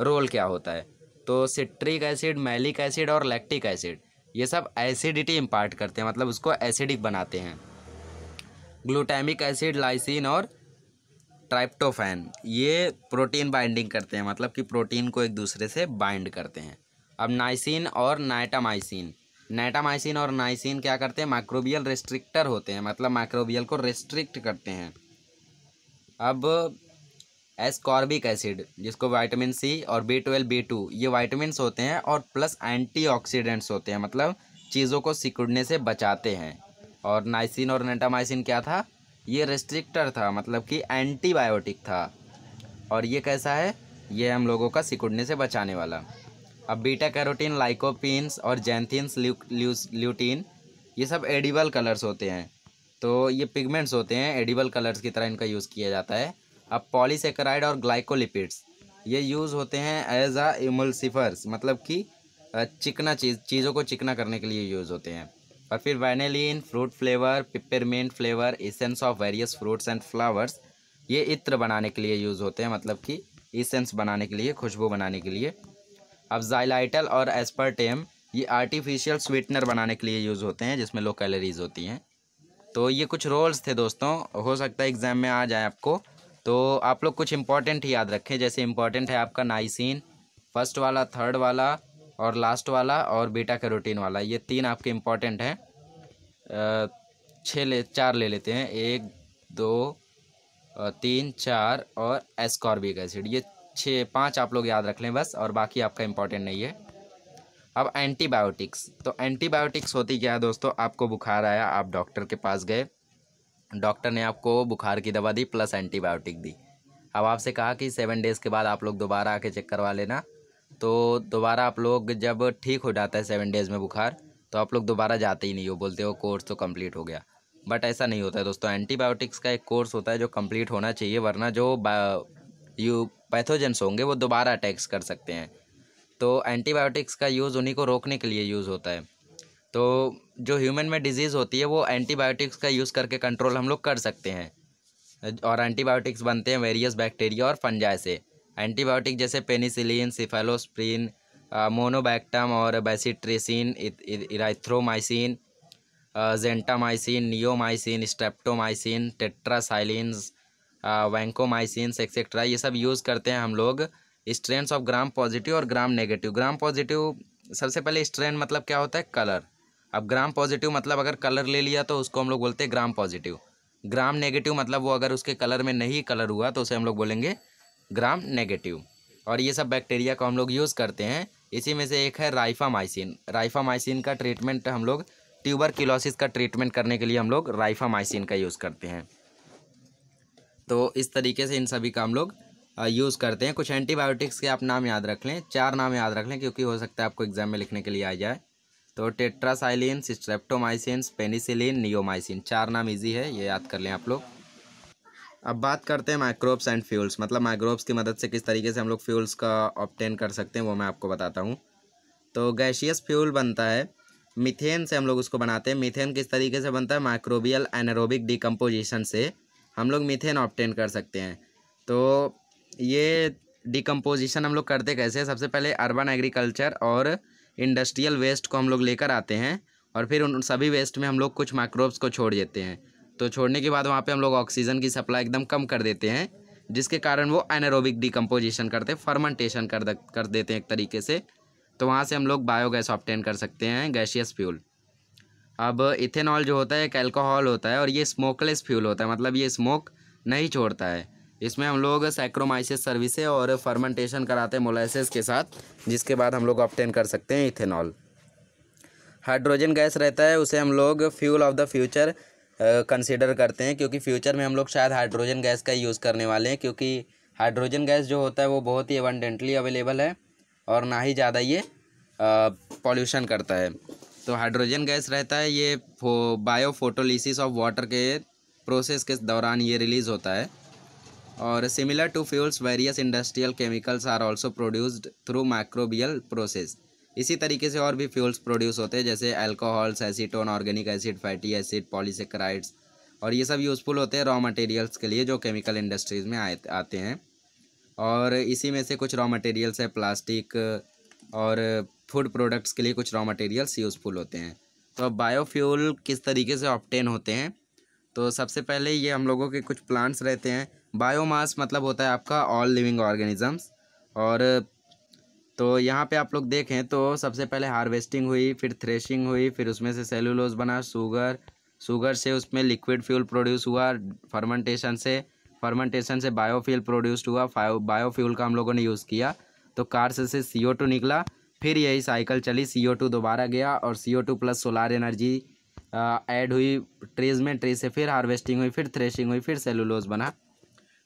रोल क्या होता है तो सिट्रिक एसिड मैलिक एसिड और लैक्टिक एसिड ये सब एसिडिटी इम्पार्ट करते हैं मतलब उसको एसिडिक बनाते हैं ग्लूटामिक एसिड लाइसिन और ट्राइप्टोफैन ये प्रोटीन बाइंडिंग करते हैं मतलब कि प्रोटीन को एक दूसरे से बाइंड करते हैं अब नाइसिन और नाइटामाइसिन नाइटामाइसिन और नाइसिन क्या करते हैं माइक्रोबियल रेस्ट्रिक्टर होते हैं मतलब माइक्रोबियल को रेस्ट्रिक्ट करते हैं अब एस्कॉर्बिक एसिड जिसको विटामिन सी और बी ट्वेल्व बी टू ये वाइटमिनस होते हैं और प्लस एंटीऑक्सीडेंट्स होते हैं मतलब चीज़ों को सिकुड़ने से बचाते हैं और नाइसिन और नेटामाइसिन क्या था ये रेस्ट्रिक्टर था मतलब कि एंटीबायोटिक था और ये कैसा है ये हम लोगों का सिकुड़ने से बचाने वाला अब बीटा कैरोटीन लाइकोपिन्स और जैंथिन्स ल्यूटीन ये सब एडिबल कलर्स होते हैं तो ये पिगमेंट्स होते हैं एडिबल कलर्स की तरह इनका यूज़ किया जाता है अब पॉलीसेकराइड और ग्लाइकोलिपिड्स ये यूज़ होते हैं एज आ इमुलसिफर्स मतलब कि चिकना चीज़ चीज़ों को चिकना करने के लिए यूज़ होते हैं और फिर vanillin fruit flavour peppermint flavour essence of various fruits and flowers ये इत्र बनाने के लिए यूज़ होते हैं मतलब कि इसेंस बनाने के लिए खुशबू बनाने के लिए अब जाइलाइटल और एस्परटेम ये आर्टिफिशियल स्वीटनर बनाने के लिए यूज़ होते हैं जिसमें लो कैलोरीज होती हैं तो ये कुछ रोल्स थे दोस्तों हो सकता है एग्ज़ाम में आ जाए आपको तो आप लोग कुछ इंपॉर्टेंट ही याद रखें जैसे इंपॉर्टेंट है आपका नाइसिन फर्स्ट वाला थर्ड वाला और लास्ट वाला और बीटा कैरोटीन वाला ये तीन आपके इम्पॉर्टेंट हैं छः ले चार ले लेते हैं एक दो तीन चार और एस्कॉर्बिक एसिड ये छः पांच आप लोग याद रख लें बस और बाकी आपका इम्पॉर्टेंट नहीं है अब एंटीबायोटिक्स तो एंटीबायोटिक्स होती क्या है दोस्तों आपको बुखार आया आप डॉक्टर के पास गए डॉक्टर ने आपको बुखार की दवा दी प्लस एंटीबायोटिक दी अब आपसे कहा कि सेवन डेज़ के बाद आप लोग दोबारा आके चेक करवा लेना तो दोबारा आप लोग जब ठीक हो जाता है सेवन डेज़ में बुखार तो आप लोग दोबारा जाते ही नहीं हो बोलते हो कोर्स तो कंप्लीट हो गया बट ऐसा नहीं होता है दोस्तों एंटीबायोटिक्स का एक कोर्स होता है जो कंप्लीट होना चाहिए वरना जो यू पैथोजेंस होंगे वो दोबारा अटैक्स कर सकते हैं तो एंटीबायोटिक्स का यूज़ उन्हीं को रोकने के लिए यूज़ होता है तो जो ह्यूमन में डिजीज़ होती है वो एंटीबायोटिक्स का यूज़ करके कंट्रोल हम लोग कर सकते हैं और एंटीबायोटिक्स बनते हैं वेरियस बैक्टीरिया और फंजाई से एंटीबायोटिक जैसे पेनिसिलिन सिफेलोस्प्रीन मोनोबैक्टम और bacitracin erythromycin gentamicin neomycin streptomycin tetracycline vancomycin etcetera ये सब यूज़ करते हैं हम लोग स्ट्रेंस ऑफ ग्राम पॉजिटिव और ग्राम नेगेटिव ग्राम पॉजिटिव सबसे पहले स्ट्रेन मतलब क्या होता है कलर अब ग्राम पॉजिटिव मतलब अगर कलर ले लिया तो उसको हम लोग बोलते हैं ग्राम पॉजिटिव ग्राम नेगेटिव मतलब वो अगर उसके कलर में नहीं कलर हुआ तो उसे हम लोग बोलेंगे ग्राम नेगेटिव और ये सब बैक्टीरिया को हम लोग यूज़ करते हैं इसी में से एक है राइफामाइसिन राइफामाइसिन का ट्रीटमेंट हम लोग ट्यूबर किलोसिस का ट्रीटमेंट करने के लिए हम लोग राइफामाइसिन का यूज़ करते हैं तो इस तरीके से इन सभी का हम लोग यूज़ करते हैं कुछ एंटीबायोटिक्स के आप नाम याद रख लें चार नाम याद रख लें क्योंकि हो सकता है आपको एग्जाम में लिखने के लिए आ जाए तो टेट्रासाइलिन स्ट्रेप्टोमाइसिन पेनिसिलिन नियोमाइसिन चार नाम ईजी है ये याद कर लें आप लोग अब बात करते हैं माइक्रोब्स एंड फ्यूल्स मतलब माइक्रोब्स की मदद से किस तरीके से हम लोग फ्यूल्स का ऑप्टेन कर सकते हैं वो मैं आपको बताता हूँ तो गैशियस फ्यूल बनता है मिथेन से हम लोग उसको बनाते हैं मिथेन किस तरीके से बनता है माइक्रोबियल एनरोबिक डिकम्पोजिशन से हम लोग मिथेन ऑप्टेन कर सकते हैं तो ये डिकम्पोजिशन हम लोग करते कैसे सबसे पहले अर्बन एग्रीकल्चर और इंडस्ट्रियल वेस्ट को हम लोग लेकर आते हैं और फिर उन सभी वेस्ट में हम लोग कुछ माइक्रोब्स को छोड़ देते हैं तो छोड़ने के बाद वहाँ पे हम लोग ऑक्सीजन की सप्लाई एकदम कम कर देते हैं जिसके कारण वो एनारोबिक डिकम्पोजिशन करते हैं फर्मेंटेशन कर कर देते हैं एक तरीके से तो वहाँ से हम लोग बायोगैस ऑप्टेन कर सकते हैं गैशियस फ्यूल अब इथेनॉल जो होता है एक अल्कोहल होता है और ये स्मोकलेस फ्यूल होता है मतलब ये स्मोक नहीं छोड़ता है इसमें हम लोग सैक्रोमाइसिस सर्विसे और फर्मेंटेशन कराते हैं मोलाइसिस के साथ जिसके बाद हम लोग ऑप्टेन कर सकते हैं इथेनॉल हाइड्रोजन गैस रहता है उसे हम लोग fuel of the future consider करते हैं क्योंकि फ्यूचर में हम लोग शायद हाइड्रोजन गैस का यूज़ करने वाले हैं क्योंकि हाइड्रोजन गैस जो होता है वो बहुत ही एवंडेंटली अवेलेबल है और ना ही ज़्यादा ये पॉल्यूशन करता है तो हाइड्रोजन गैस रहता है ये फो, बायो फोटोलिसिस ऑफ वाटर के प्रोसेस के दौरान ये रिलीज़ होता है और similar to fuels various industrial chemicals are also produced through microbial process इसी तरीके से और भी फ्यूल्स प्रोड्यूस होते हैं जैसे alcohols acetone organic acid fatty acid polysaccharides और ये सब यूज़फुल होते हैं रॉ मटेरियल्स के लिए जो केमिकल इंडस्ट्रीज़ में आए आते हैं और इसी में से कुछ रॉ मटेरियल्स है प्लास्टिक और फूड प्रोडक्ट्स के लिए कुछ रॉ मटेरियल्स यूज़फुल होते हैं तो बायोफ्यूल किस तरीके से ऑप्टेन होते हैं तो सबसे पहले ये हम लोगों के कुछ प्लांट्स रहते हैं बायोमास मतलब होता है आपका ऑल लिविंग ऑर्गेनिजम्स और तो यहाँ पे आप लोग देखें तो सबसे पहले हार्वेस्टिंग हुई फिर थ्रेशिंग हुई फिर उसमें से सेलुलोज बना शुगर शुगर से उसमें लिक्विड फ्यूल प्रोड्यूस हुआ फर्मेंटेशन से फर्मेंटेशन से बायोफ्यूल प्रोड्यूस्ड हुआ बायोफ्यूल का हम लोगों ने यूज़ किया तो कार से सी निकला फिर यही साइकिल चली सी दोबारा गया और C plus solar energy add हुई ट्रीज में ट्रीज से फिर हार्वेस्टिंग हुई फिर थ्रेशिंग हुई फिर सेलुलोज बना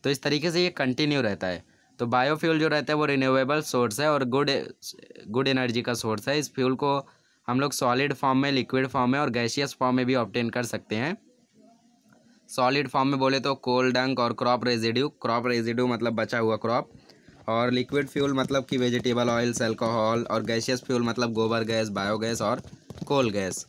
तो इस तरीके से ये कंटिन्यू रहता है तो बायोफ्यूल जो रहता है वो रिन्यूएबल सोर्स है और गुड गुड एनर्जी का सोर्स है इस फ्यूल को हम लोग सॉलिड फॉर्म में लिक्विड फॉर्म में और गैशियस फॉर्म में भी ऑप्टेन कर सकते हैं सॉलिड फॉर्म में बोले तो कोल डंक और क्रॉप रेजिड्यू क्रॉप रेजिड्यू मतलब बचा हुआ क्रॉप और लिक्विड फ्यूल मतलब कि वेजिटेबल ऑयल्स एल्कोहल और गैशियस फ्यूल मतलब गोबर गैस बायोगैस और कोल गैस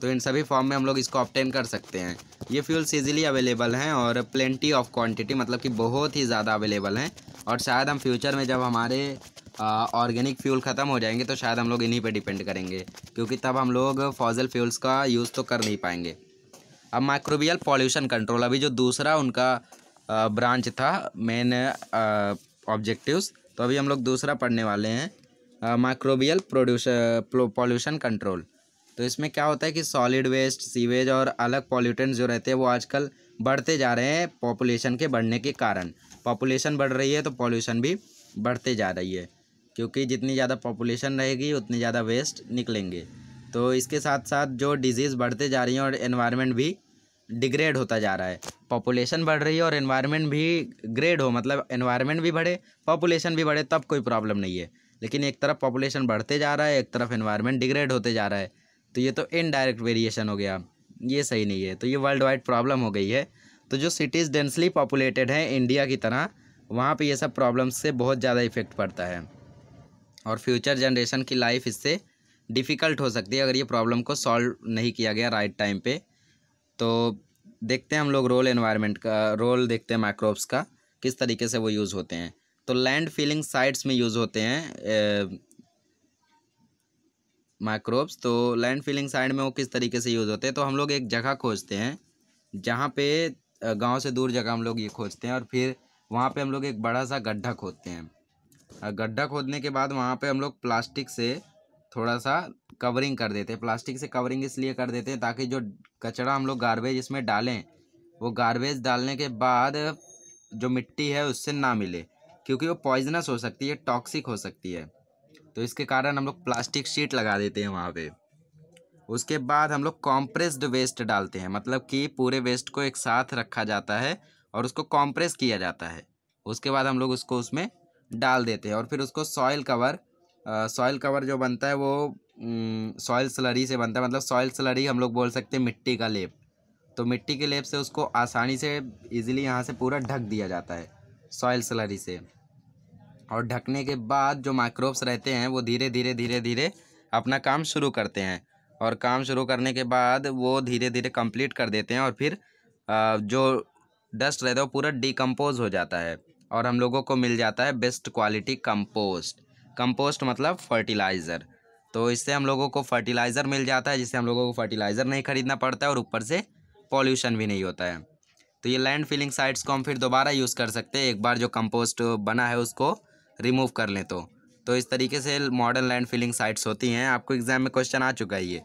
तो इन सभी फॉर्म में हम लोग इसको ऑप्टेन कर सकते हैं ये फ्यूल्स इजीली अवेलेबल हैं और प्लेंटी ऑफ क्वांटिटी मतलब कि बहुत ही ज़्यादा अवेलेबल हैं और शायद हम फ्यूचर में जब हमारे ऑर्गेनिक फ्यूल ख़त्म हो जाएंगे तो शायद हम लोग इन्हीं पे डिपेंड करेंगे क्योंकि तब हम लोग फॉजल फ्यूल्स का यूज़ तो कर नहीं पाएंगे अब माइक्रोबियल पॉल्यूशन कंट्रोल अभी जो दूसरा उनका ब्रांच था मेन ऑब्जेक्टिव्स तो अभी हम लोग दूसरा पढ़ने वाले हैं माइक्रोबियल प्रोड्यूश पॉल्यूशन कंट्रोल तो इसमें क्या होता है कि सॉलिड वेस्ट सीवेज और अलग पॉल्यूटेंट्स जो रहते हैं वो आजकल बढ़ते जा रहे हैं पॉपुलेशन के बढ़ने के कारण पॉपुलेशन बढ़ रही है तो पॉल्यूशन भी बढ़ते जा रही है क्योंकि जितनी ज़्यादा पॉपुलेशन रहेगी उतने ज़्यादा वेस्ट निकलेंगे तो इसके साथ साथ जो डिजीज़ बढ़ते जा रही हैं और एनवायरनमेंट भी डिग्रेड होता जा रहा है पॉपुलेशन बढ़ रही है और एनवायरनमेंट भी ग्रेड हो मतलब एनवायरनमेंट भी बढ़े पॉपुलेशन भी बढ़े तब कोई प्रॉब्लम नहीं है लेकिन एक तरफ पॉपुलेशन बढ़ते जा रहा है एक तरफ एनवायरनमेंट डिग्रेड होते जा रहा है तो ये तो इनडायरेक्ट वेरिएशन हो गया ये सही नहीं है तो ये वर्ल्ड वाइड प्रॉब्लम हो गई है तो जो सिटीज़ डेंसली पॉपुलेटेड हैं इंडिया की तरह वहाँ पे ये सब प्रॉब्लम्स से बहुत ज़्यादा इफ़ेक्ट पड़ता है और फ्यूचर जनरेशन की लाइफ इससे डिफ़िकल्ट हो सकती है अगर ये प्रॉब्लम को सॉल्व नहीं किया गया राइट टाइम पे तो देखते हैं हम लोग रोल एनवायरनमेंट का रोल देखते हैं माइक्रोब्स का किस तरीके से वो यूज़ होते हैं तो लैंड फीलिंग साइट्स में यूज़ होते हैं माइक्रोब्स तो लैंड फीलिंग साइड में वो किस तरीके से यूज़ होते हैं तो हम लोग एक जगह खोजते हैं जहाँ पे गांव से दूर जगह हम लोग ये खोजते हैं और फिर वहाँ पे हम लोग एक बड़ा सा गड्ढा खोदते हैं गड्ढा खोदने के बाद वहाँ पे हम लोग प्लास्टिक से थोड़ा सा कवरिंग कर देते हैं प्लास्टिक से कवरिंग इसलिए कर देते हैं ताकि जो कचरा हम लोग गारबेज इसमें डालें वो गारबेज डालने के बाद जो मिट्टी है उससे ना मिले क्योंकि वो पॉइजनस हो सकती है टॉक्सिक हो सकती है तो इसके कारण हम लोग प्लास्टिक शीट लगा देते हैं वहाँ पर उसके बाद हम लोग कॉम्प्रेस्ड वेस्ट डालते हैं मतलब कि पूरे वेस्ट को एक साथ रखा जाता है और उसको कॉम्प्रेस किया जाता है उसके बाद हम लोग उसको उसमें डाल देते हैं और फिर उसको सॉयल कवर सॉयल कवर जो बनता है वो सॉयल स्लरी से बनता है मतलब सॉयल स्लरी हम लोग बोल सकते हैं मिट्टी का लेप तो मिट्टी के लेप से उसको आसानी से इजीली यहाँ से पूरा ढक दिया जाता है सॉयल स्लरी से और ढकने के बाद जो माइक्रोब्स रहते हैं वो धीरे धीरे धीरे धीरे अपना काम शुरू करते हैं और काम शुरू करने के बाद वो धीरे धीरे कंप्लीट कर देते हैं और फिर जो डस्ट रहता है वो पूरा डिकम्पोज हो जाता है और हम लोगों को मिल जाता है बेस्ट क्वालिटी कंपोस्ट कंपोस्ट मतलब फर्टिलाइज़र तो इससे हम लोगों को फर्टिलाइज़र मिल जाता है जिससे हम लोगों को फर्टिलाइज़र नहीं ख़रीदना पड़ता है और ऊपर से पॉल्यूशन भी नहीं होता है तो ये लैंड फिलिंग साइट्स को हम फिर दोबारा यूज़ कर सकते हैं एक बार जो कंपोस्ट बना है उसको रिमूव कर लें तो तो इस तरीके से मॉडर्न लैंड फिलिंग साइट्स होती हैं आपको एग्जाम में क्वेश्चन आ चुका है ये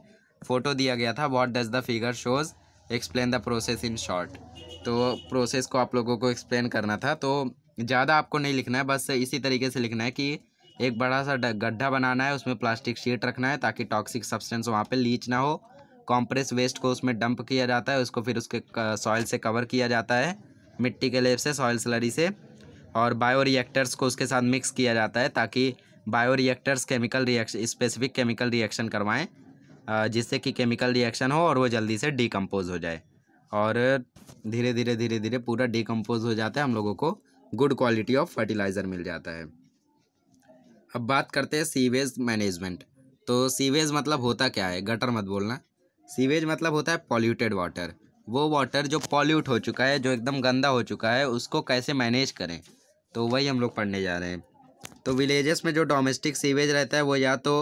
फ़ोटो दिया गया था what does the figure shows explain the process in short तो प्रोसेस को आप लोगों को एक्सप्लेन करना था तो ज़्यादा आपको नहीं लिखना है बस इसी तरीके से लिखना है कि एक बड़ा सा गड्ढा बनाना है उसमें प्लास्टिक शीट रखना है ताकि टॉक्सिक सब्सटेंस वहाँ पे लीच ना हो कॉम्प्रेस वेस्ट को उसमें डंप किया जाता है उसको फिर उसके सॉइल से कवर किया जाता है मिट्टी के लेप से सॉइल स्लरी से और बायोरिएक्टर्स को उसके साथ मिक्स किया जाता है ताकि bioreactors chemical reaction specific chemical reaction करवाएं जिससे कि केमिकल रिएक्शन हो और वो जल्दी से डिकम्पोज हो जाए और धीरे धीरे धीरे धीरे पूरा डिकम्पोज हो जाता है हम लोगों को गुड क्वालिटी ऑफ फर्टिलाइज़र मिल जाता है अब बात करते हैं सीवेज मैनेजमेंट तो सीवेज मतलब होता क्या है गटर मत बोलना सीवेज मतलब होता है पॉल्यूटेड वाटर वो वाटर जो पॉल्यूट हो चुका है जो एकदम गंदा हो चुका है उसको कैसे मैनेज करें तो वही हम लोग पढ़ने जा रहे हैं तो विलेजेस में जो डोमेस्टिक सीवेज रहता है वो या तो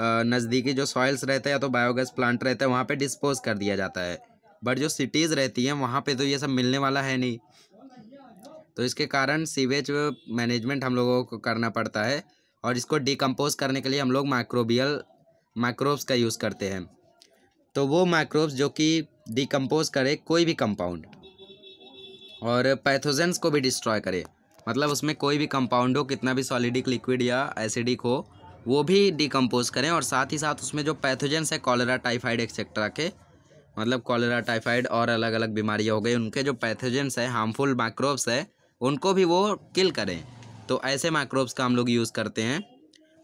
नज़दीकी जो सॉइल्स रहते हैं या तो बायोगैस प्लांट रहता है वहाँ पे डिस्पोज कर दिया जाता है बट जो सिटीज़ रहती हैं वहाँ पे तो ये सब मिलने वाला है नहीं तो इसके कारण सीवेज मैनेजमेंट हम लोगों को करना पड़ता है और इसको डिकम्पोज करने के लिए हम लोग माइक्रोबियल माइक्रोब्स का यूज़ करते हैं तो वो माइक्रोब्स जो कि डिकम्पोज करे कोई भी कंपाउंड और पैथोजेंस को भी डिस्ट्रॉय करे मतलब उसमें कोई भी कंपाउंड हो कितना भी सॉलिडिक लिक्विड या एसिडिक हो वो भी डिकम्पोज करें और साथ ही साथ उसमें जो पैथोजेंस है कॉलरा टाइफाइड एक्सेट्रा के मतलब कॉलरा टाइफाइड और अलग अलग बीमारियाँ हो गई उनके जो पैथोजेंस है हार्मफुल माइक्रोब्स है उनको भी वो किल करें तो ऐसे माइक्रोब्स का हम लोग यूज़ करते हैं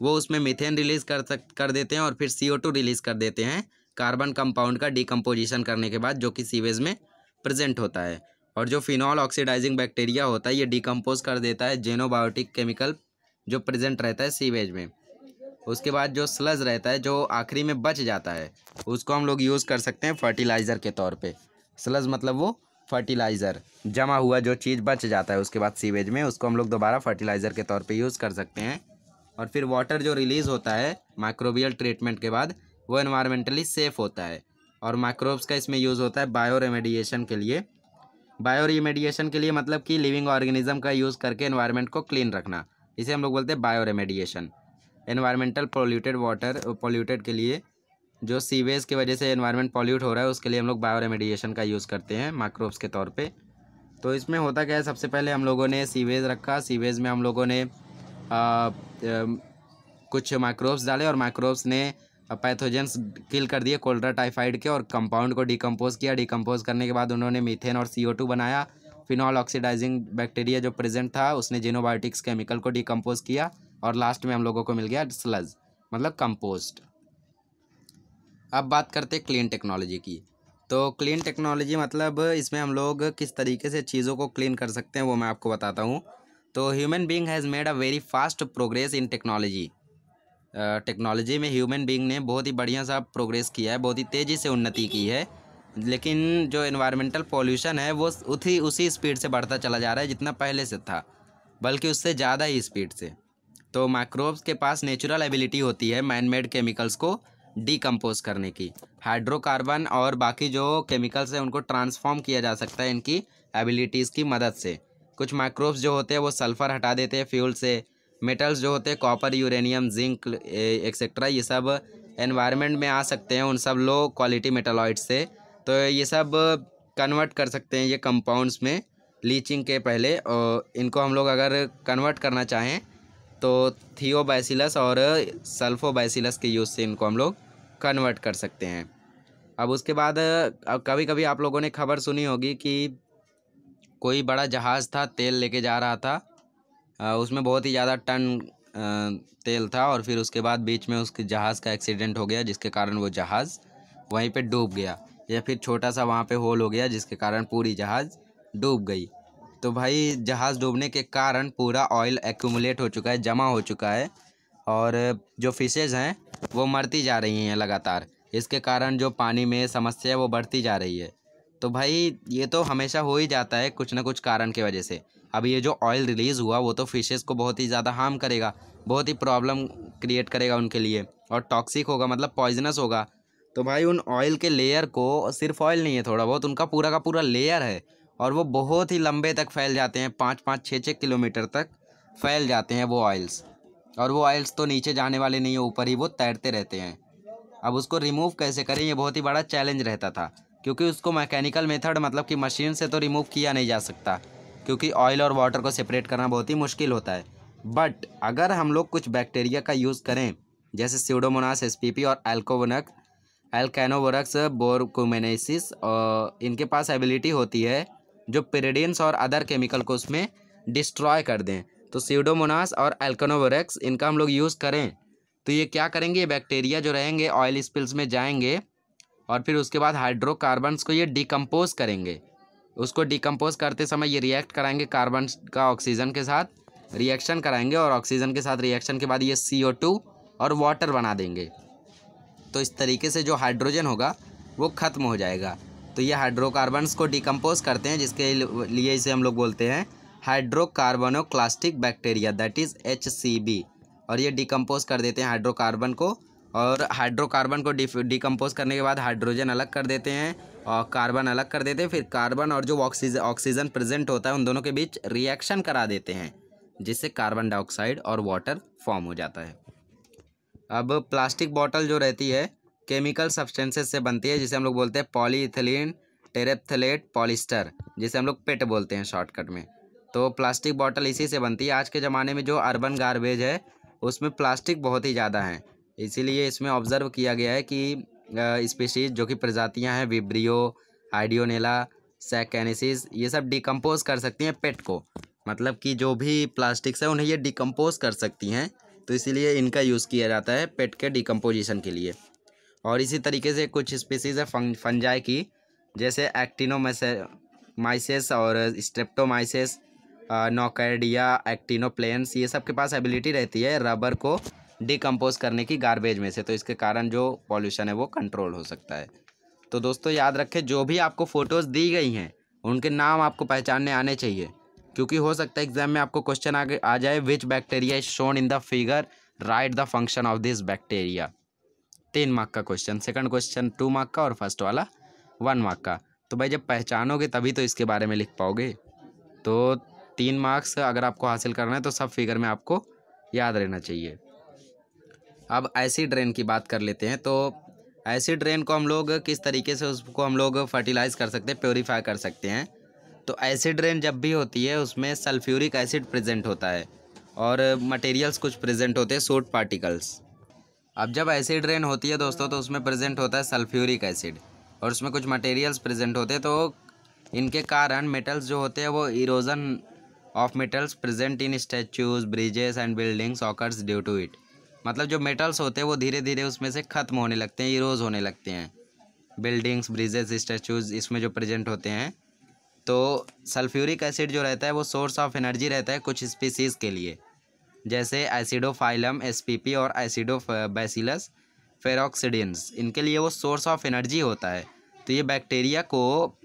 वो उसमें मिथेन रिलीज़ कर सक कर देते हैं और फिर सी रिलीज़ कर देते हैं कार्बन कंपाउंड का डिकम्पोजिशन करने के बाद जो कि सीवेज में प्रेजेंट होता है और जो फिनॉल ऑक्सीडाइजिंग बैक्टीरिया होता है ये डिकम्पोज कर देता है जेनोबायोटिक केमिकल जो प्रेजेंट रहता है सीवेज में उसके बाद जो स्लज रहता है जो आखिरी में बच जाता है उसको हम लोग यूज़ कर सकते हैं फर्टिलाइज़र के तौर पे स्लज मतलब वो फर्टिलाइज़र जमा हुआ जो चीज़ बच जाता है उसके बाद सीवेज में उसको हम लोग दोबारा फर्टिलाइज़र के तौर पे यूज़ कर सकते हैं और फिर वाटर जो रिलीज़ होता है माइक्रोबियल ट्रीटमेंट के बाद वो इन्वायरमेंटली सेफ़ होता है और माइक्रोब्स का इसमें यूज़ होता है बायो रेमेडिएशन के लिए बायो रेमेडिएशन के लिए मतलब कि लिविंग ऑर्गेनिज्म का यूज़ करके एनवायरनमेंट को क्लीन रखना इसे हम लोग बोलते हैं bioremediation environmental polluted water polluted के लिए जो सीवेज की वजह से एनवायरनमेंट पॉल्यूट हो रहा है उसके लिए हम लोग बायो रेमेडिएशन का यूज़ करते हैं माइक्रोब्स के तौर पर तो इसमें होता क्या है सबसे पहले हम लोगों ने सीवेज रखा सीवेज में हम लोगों ने आ, आ, कुछ माइक्रोब्स डाले और माइक्रोब्स ने पैथोजेंस किल कर दिए कोल्ड्रा टाइफाइड के और कंपाउंड को डिकम्पोज किया डिकम्पोज करने के बाद उन्होंने मीथेन और सी बनाया फिनॉल ऑक्सीडाइजिंग बैक्टीरिया जो प्रेजेंट था उसने जीनोबायोटिक्स केमिकल को डिकम्पोज किया और लास्ट में हम लोगों को मिल गया स्लज मतलब कंपोस्ट अब बात करते हैं क्लीन टेक्नोलॉजी की तो क्लीन टेक्नोलॉजी मतलब इसमें हम लोग किस तरीके से चीज़ों को क्लीन कर सकते हैं वो मैं आपको बताता हूँ तो human being has made a very fast progress in technology technology में ह्यूमन बींग ने बहुत ही बढ़िया सा प्रोग्रेस किया है बहुत ही तेज़ी से उन्नति की है लेकिन जो इन्वायरमेंटल पॉल्यूशन है वो उसी उसी स्पीड से बढ़ता चला जा रहा है जितना पहले से था बल्कि उससे ज़्यादा ही स्पीड से तो माइक्रोब्स के पास नेचुरल एबिलिटी होती है मैन मेड केमिकल्स को डीकम्पोज करने की हाइड्रोकार्बन और बाकी जो केमिकल्स हैं उनको ट्रांसफॉर्म किया जा सकता है इनकी एबिलिटीज़ की मदद से कुछ माइक्रोब्स जो होते हैं वो सल्फ़र हटा देते हैं फ्यूल से मेटल्स जो होते हैं कॉपर यूरेनियम जिंक एक्सेट्रा ये सब एनवायरनमेंट में आ सकते हैं उन सब लो क्वालिटी मेटालॉइड से तो ये सब कन्वर्ट कर सकते हैं ये कंपाउंड्स में लीचिंग के पहले और इनको हम लोग अगर कन्वर्ट करना चाहें तो थियोबैसिलस और सल्फोबैसिलस के यूज़ से इनको हम लोग कन्वर्ट कर सकते हैं अब उसके बाद अब कभी कभी आप लोगों ने खबर सुनी होगी कि कोई बड़ा जहाज़ था तेल लेके जा रहा था उसमें बहुत ही ज़्यादा टन तेल था और फिर उसके बाद बीच में उसके जहाज़ का एक्सीडेंट हो गया जिसके कारण वो जहाज़ वहीं पे डूब गया या फिर छोटा सा वहाँ पे होल हो गया जिसके कारण पूरी जहाज़ डूब गई तो भाई जहाज़ डूबने के कारण पूरा ऑयल एक्यूमुलेट हो चुका है जमा हो चुका है और जो फिशेज़ हैं वो मरती जा रही हैं लगातार इसके कारण जो पानी में समस्या है वो बढ़ती जा रही है तो भाई ये तो हमेशा हो ही जाता है कुछ ना कुछ कारण की वजह से अब ये जो ऑयल रिलीज़ हुआ वो तो फिशेस को बहुत ही ज़्यादा हार्म करेगा बहुत ही प्रॉब्लम क्रिएट करेगा उनके लिए और टॉक्सिक होगा मतलब पॉइजनस होगा तो भाई उन ऑयल के लेयर को सिर्फ ऑयल नहीं है थोड़ा बहुत उनका पूरा का पूरा लेयर है और वो बहुत ही लंबे तक फैल जाते हैं पाँच पाँच छः छः किलोमीटर तक फैल जाते हैं वो ऑयल्स और वो ऑयल्स तो नीचे जाने वाले नहीं है ऊपर ही वो तैरते रहते हैं अब उसको रिमूव कैसे करें ये बहुत ही बड़ा चैलेंज रहता था क्योंकि उसको मैकेनिकल मेथड मतलब कि मशीन से तो रिमूव किया नहीं जा सकता क्योंकि ऑयल और वाटर को सेपरेट करना बहुत ही मुश्किल होता है बट अगर हम लोग कुछ बैक्टीरिया का यूज़ करें जैसे सीडोमोनास पी और एल्कोवनक एल्कैनोवरक्स बोरकोमेनेसिस इनके पास एबिलिटी होती है जो पेरेडियंस और अदर केमिकल को उसमें डिस्ट्रॉय कर दें तो सीडोमोनास और एल्कनोवरक्स इनका हम लोग यूज़ करें तो ये क्या करेंगे ये बैक्टीरिया जो रहेंगे ऑयल स्पिल्स में जाएंगे और फिर उसके बाद हाइड्रोकार्बन्स को ये डिकम्पोज करेंगे उसको डिकम्पोज करते समय ये रिएक्ट कराएंगे कार्बन का ऑक्सीजन के साथ रिएक्शन कराएंगे और ऑक्सीजन के साथ रिएक्शन के बाद ये सी और वाटर बना देंगे तो इस तरीके से जो हाइड्रोजन होगा वो ख़त्म हो जाएगा तो ये हाइड्रोकार्बन्स को डिकम्पोज करते हैं जिसके लिए इसे हम लोग बोलते हैं hydrocarbonoclastic bacteria that is H और ये डिकम्पोज कर देते हैं हाइड्रोकार्बन को और हाइड्रोकार्बन को डिकम्पोज करने के बाद हाइड्रोजन अलग कर देते हैं और कार्बन अलग कर देते हैं फिर कार्बन और जो ऑक्सीजन ऑक्सीजन प्रेजेंट होता है उन दोनों के बीच रिएक्शन करा देते हैं जिससे कार्बन डाइऑक्साइड और वाटर फॉर्म हो जाता है अब प्लास्टिक बॉटल जो रहती है केमिकल सब्सटेंसेस से बनती है जिसे हम लोग बोलते हैं पॉलीथिलीन टेरेपथलेट पॉलिस्टर जिसे हम लोग पेट बोलते हैं शॉर्टकट में तो प्लास्टिक बॉटल इसी से बनती है आज के ज़माने में जो अर्बन गार्बेज है उसमें प्लास्टिक बहुत ही ज़्यादा है इसीलिए इसमें ऑब्ज़र्व किया गया है कि स्पीशीज जो कि प्रजातियां हैं विब्रियो आइडियोनेला सैकेनिसिस ये सब डिकम्पोज कर सकती हैं पेट को मतलब कि जो भी प्लास्टिक्स है उन्हें ये डिकम्पोज कर सकती हैं तो इसीलिए इनका यूज़ किया जाता है पेट के डिकम्पोजिशन के लिए और इसी तरीके से कुछ स्पीसीज़ है फंग फंजाई की जैसे एक्टिनोमाइसिस माइसेस और स्ट्रेप्टोमाइसिस नोकैडिया एक्टिनोप्लेन्स ये सब के पास एबिलिटी रहती है रबर को डिकम्पोज करने की गार्बेज में से तो इसके कारण जो पॉल्यूशन है वो कंट्रोल हो सकता है तो दोस्तों याद रखें जो भी आपको फ़ोटोज़ दी गई हैं उनके नाम आपको पहचानने आने चाहिए क्योंकि हो सकता है एग्जाम में आपको क्वेश्चन आगे आ जाए which bacteria is shown in the figure write the function of this bacteria तीन मार्क का question second question two mark का और फर्स्ट वाला वन मार्क का तो भाई जब पहचानोगे तभी तो इसके बारे में लिख पाओगे तो तीन मार्क्स अगर आपको हासिल करना है तो सब फिगर में आपको याद रहना चाहिए अब ऐसी ड्रेन की बात कर लेते हैं तो ऐसी ड्रेन को हम लोग किस तरीके से उसको हम लोग फर्टिलाइज़ कर सकते हैं प्योरीफाई कर सकते हैं तो ऐसी ड्रेन जब भी होती है उसमें सल्फ्यूरिक एसिड प्रेजेंट होता है और मटेरियल्स कुछ प्रेजेंट होते हैं सूट पार्टिकल्स अब जब एसिड रेन होती है दोस्तों तो उसमें प्रेजेंट होता है सल्फ्यूरिक एसिड और उसमें कुछ मटेरियल्स प्रेजेंट होते हैं तो इनके कारण मेटल्स जो होते हैं वो erosion of metals present in statues bridges and buildings occurs due to it मतलब जो मेटल्स होते हैं वो धीरे धीरे उसमें से ख़त्म होने लगते हैं इरोज होने लगते हैं बिल्डिंग्स ब्रिजेस स्टैचूज़ इसमें जो प्रेजेंट होते हैं तो सल्फ्यूरिक एसिड जो रहता है वो सोर्स ऑफ एनर्जी रहता है कुछ स्पीसीज़ के लिए जैसे एसिडोफाइलम एसपीपी और एसिडो बैसिलस फेरोक्सीडियंस इनके लिए वो सोर्स ऑफ एनर्जी होता है तो ये बैक्टीरिया को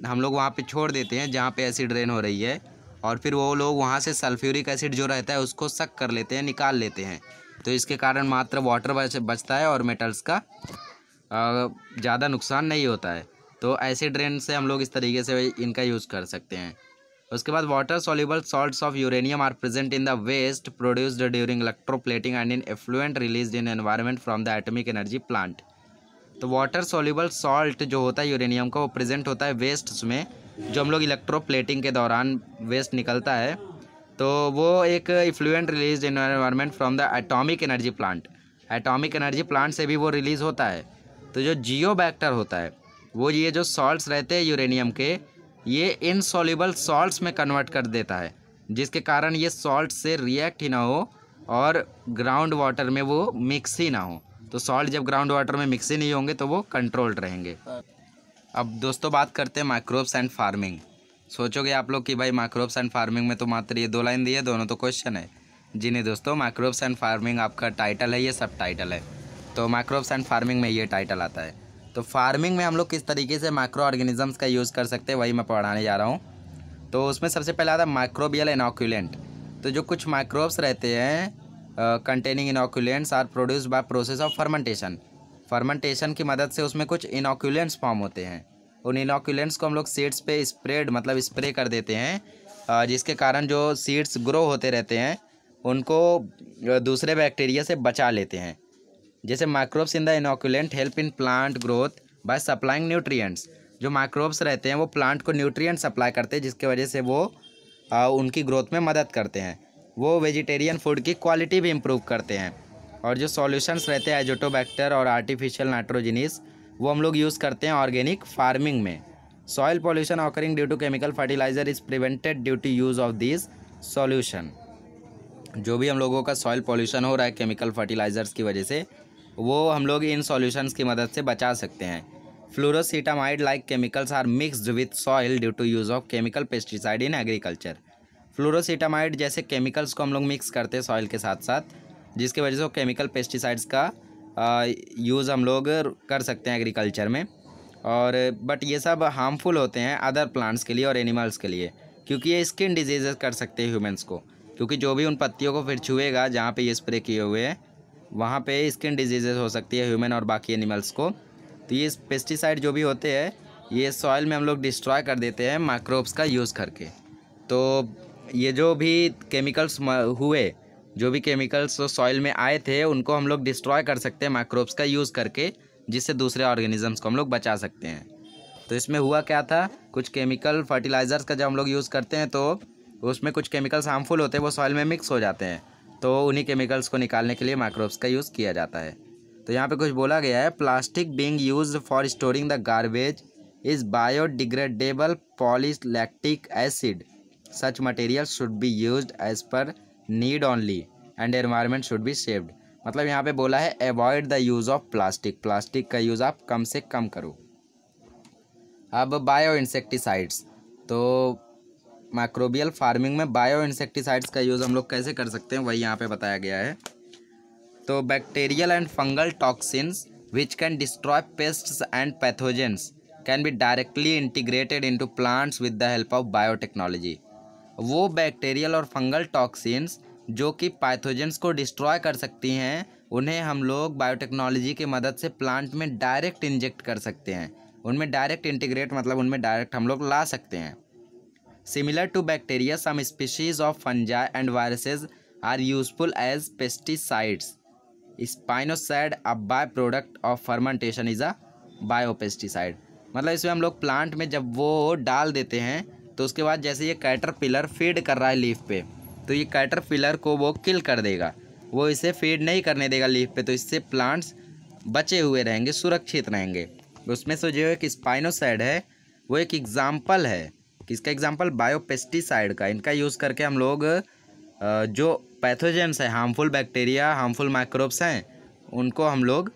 हम लोग वहाँ पे छोड़ देते हैं जहाँ पे एसिड रेन हो रही है और फिर वो लोग वहाँ से सल्फ्यूरिक एसिड जो रहता है उसको सक कर लेते हैं निकाल लेते हैं तो इसके कारण मात्र वाटर बचता है और मेटल्स का ज़्यादा नुकसान नहीं होता है तो ऐसे ड्रेन से हम लोग इस तरीके से इनका यूज़ कर सकते हैं उसके बाद water soluble salts of uranium are present in the waste produced during electroplating and in effluent release in environment from the atomic energy plant तो वाटर सॉल्यूबल सॉल्ट जो होता है यूरेनियम का वो प्रेजेंट होता है वेस्ट में जो हम लोग इलेक्ट्रोप्लेटिंग के दौरान वेस्ट निकलता है तो वो एक effluent release environment from the atomic energy plant atomic energy plant से भी वो रिलीज़ होता है तो जो जियो होता है वो ये जो सॉल्ट्स रहते हैं यूरेनियम के ये इनसॉल्यूबल सॉल्ट्स में कन्वर्ट कर देता है जिसके कारण ये सॉल्ट से रिएक्ट ही ना हो और ग्राउंड वाटर में वो मिक्स ही ना हो तो सॉल्ट जब ग्राउंड वाटर में मिक्स ही नहीं होंगे तो वो कंट्रोल्ड रहेंगे अब दोस्तों बात करते हैं माइक्रोब्स एंड फार्मिंग सोचोगे आप लोग कि भाई माइक्रोब्स एंड फार्मिंग में तो मात्र ये दो लाइन दी है दोनों तो क्वेश्चन है जी नहीं दोस्तों माइक्रोब्स एंड फार्मिंग आपका टाइटल है ये सब टाइटल है तो माइक्रोब्स एंड फार्मिंग में ये टाइटल आता है तो फार्मिंग में हम लोग किस तरीके से माइक्रो ऑर्गेनिजम्स का यूज़ कर सकते हैं वही मैं पढ़ाने जा रहा हूँ तो उसमें सबसे पहले आता है माइक्रोबियल इनोक्यूलेंट तो जो कुछ माइक्रोब्स रहते हैं containing inoculants are produce by process of fermentation fermentation की मदद से उसमें कुछ इनोक्यूलेंट्स फॉर्म होते हैं उन इनोक्यूलेंट्स को हम लोग सीड्स पे स्प्रेड मतलब स्प्रे कर देते हैं जिसके कारण जो सीड्स ग्रो होते रहते हैं उनको दूसरे बैक्टीरिया से बचा लेते हैं जैसे microbes in the inoculant help in plant growth by supplying nutrients जो माइक्रोब्स रहते हैं वो प्लांट को न्यूट्रियट सप्लाई करते हैं जिसकी वजह से वो उनकी ग्रोथ में मदद करते हैं वो वेजिटेरियन फूड की क्वालिटी भी इम्प्रूव करते हैं और जो सॉल्यूशंस रहते हैं एजोटोबैक्टर और आर्टिफिशियल नाइट्रोजिनिस वो हम लोग यूज़ करते हैं ऑर्गेनिक फार्मिंग में soil pollution occurring due to chemical fertilizer is prevented due to use of this solution जो भी हम लोगों का सॉइल पॉल्यूशन हो रहा है केमिकल फर्टिलाइजर्स की वजह से वो हम लोग इन सॉल्यूशंस की मदद से बचा सकते हैं fluoroacetamide like chemicals are mixed with soil due to use of chemical pesticide in agriculture fluoroacetamide जैसे केमिकल्स को हम लोग मिक्स करते हैं सॉइल के साथ साथ जिसकी वजह से वो केमिकल पेस्टिसाइड्स का यूज़ हम लोग कर सकते हैं एग्रीकल्चर में और बट ये सब हार्मफुल होते हैं अदर प्लांट्स के लिए और एनिमल्स के लिए क्योंकि ये स्किन डिजीज़ कर सकते हैं ह्यूमंस को क्योंकि जो भी उन पत्तियों को फिर छुएगा जहाँ पे ये स्प्रे किए हुए हैं वहाँ पे स्किन डिजीजेस हो सकती है ह्यूमन और बाकी एनिमल्स को तो ये पेस्टिसाइड जो भी होते हैं ये सॉइल में हम लोग डिस्ट्रॉय कर देते हैं माइक्रोब्स का यूज़ करके तो ये जो भी केमिकल्स हुए जो भी केमिकल्स सॉइल में आए थे उनको हम लोग डिस्ट्रॉय कर सकते हैं माइक्रोब्स का यूज़ करके जिससे दूसरे ऑर्गेनिजम्स को हम लोग बचा सकते हैं तो इसमें हुआ क्या था कुछ केमिकल फर्टिलाइज़र्स का जब हम लोग यूज़ करते हैं तो उसमें कुछ केमिकल्स हार्मफुल होते हैं वो सॉइल में मिक्स हो जाते हैं तो उन्हीं केमिकल्स को निकालने के लिए माइक्रोब्स का यूज़ किया जाता है तो यहाँ पे कुछ बोला गया है plastic being use for storing the garbage is biodegradable polylactic acid such material should be use as per need only and environment should be saved मतलब यहाँ पे बोला है avoid the use of plastic plastic का use आप कम से कम करो अब बायो इंसेक्टिसाइड्स तो माइक्रोबियल फार्मिंग में बायो इंसेक्टिसाइड्स का यूज़ हम लोग कैसे कर सकते हैं वही यहाँ पे बताया गया है तो bacterial and fungal toxins which can destroy pests and pathogens can be directly integrated into plants with the help of biotechnology वो बैक्टीरियल और फंगल टॉक्सिन्स जो कि पाइथोजेंस को डिस्ट्रॉय कर सकती हैं उन्हें हम लोग बायोटेक्नोलॉजी की मदद से प्लांट में डायरेक्ट इंजेक्ट कर सकते हैं उनमें डायरेक्ट इंटीग्रेट मतलब उनमें डायरेक्ट हम लोग ला सकते हैं similar to bacteria some species of fungi and viruses are useful as pesticides spinosad a by product of fermentation is a biopesticide मतलब इसमें हम लोग प्लांट में जब वो डाल देते हैं तो उसके बाद जैसे ये कैटर पिलर फीड कर रहा है लीफ पे तो ये कैटर पिलर को वो किल कर देगा वो इसे फीड नहीं करने देगा लीफ पे तो इससे प्लांट्स बचे हुए रहेंगे सुरक्षित रहेंगे उसमें से जो एक स्पाइनोसाइड है वो एक एग्ज़ाम्पल है किसका एग्ज़ाम्पल बायोपेस्टिसाइड का इनका यूज़ करके हम लोग जो पैथोजेंस हैं हार्मफुल बैक्टीरिया हार्मफुल माइक्रोब्स हैं उनको हम लोग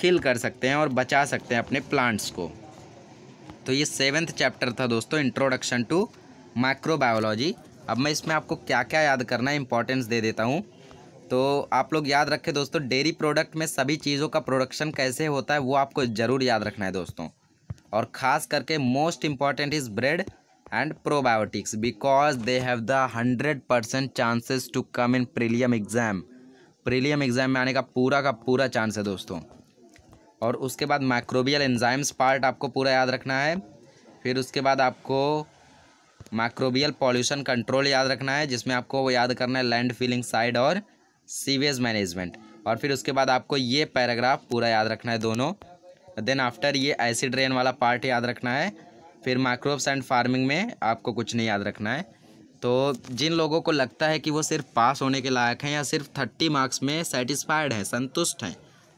किल कर सकते हैं और बचा सकते हैं अपने प्लांट्स को तो ये सेवेंथ चैप्टर था दोस्तों इंट्रोडक्शन टू माइक्रोबायोलॉजी अब मैं इसमें आपको क्या क्या याद करना है इंपॉर्टेंस दे देता हूँ तो आप लोग याद रखें दोस्तों डेयरी प्रोडक्ट में सभी चीज़ों का प्रोडक्शन कैसे होता है वो आपको ज़रूर याद रखना है दोस्तों और ख़ास करके most important is bread and probiotics because they have the hundred percent chances to come in prelim exam prelim exam में आने का पूरा का पूरा चांस है दोस्तों और उसके बाद माइक्रोबियल एंजाइम्स पार्ट आपको पूरा याद रखना है फिर उसके बाद आपको माइक्रोबियल पॉल्यूशन कंट्रोल याद रखना है जिसमें आपको वो याद करना है लैंड फिलिंग साइड और सीवेज मैनेजमेंट और फिर उसके बाद आपको ये पैराग्राफ पूरा याद रखना है दोनों देन आफ्टर ये एसिड रेन वाला पार्ट याद रखना है फिर माइक्रोब्स एंड फार्मिंग में आपको कुछ नहीं याद रखना है तो जिन लोगों को लगता है कि वो सिर्फ पास होने के लायक हैं या सिर्फ थर्टी मार्क्स में सेटिस्फाइड हैं संतुष्ट हैं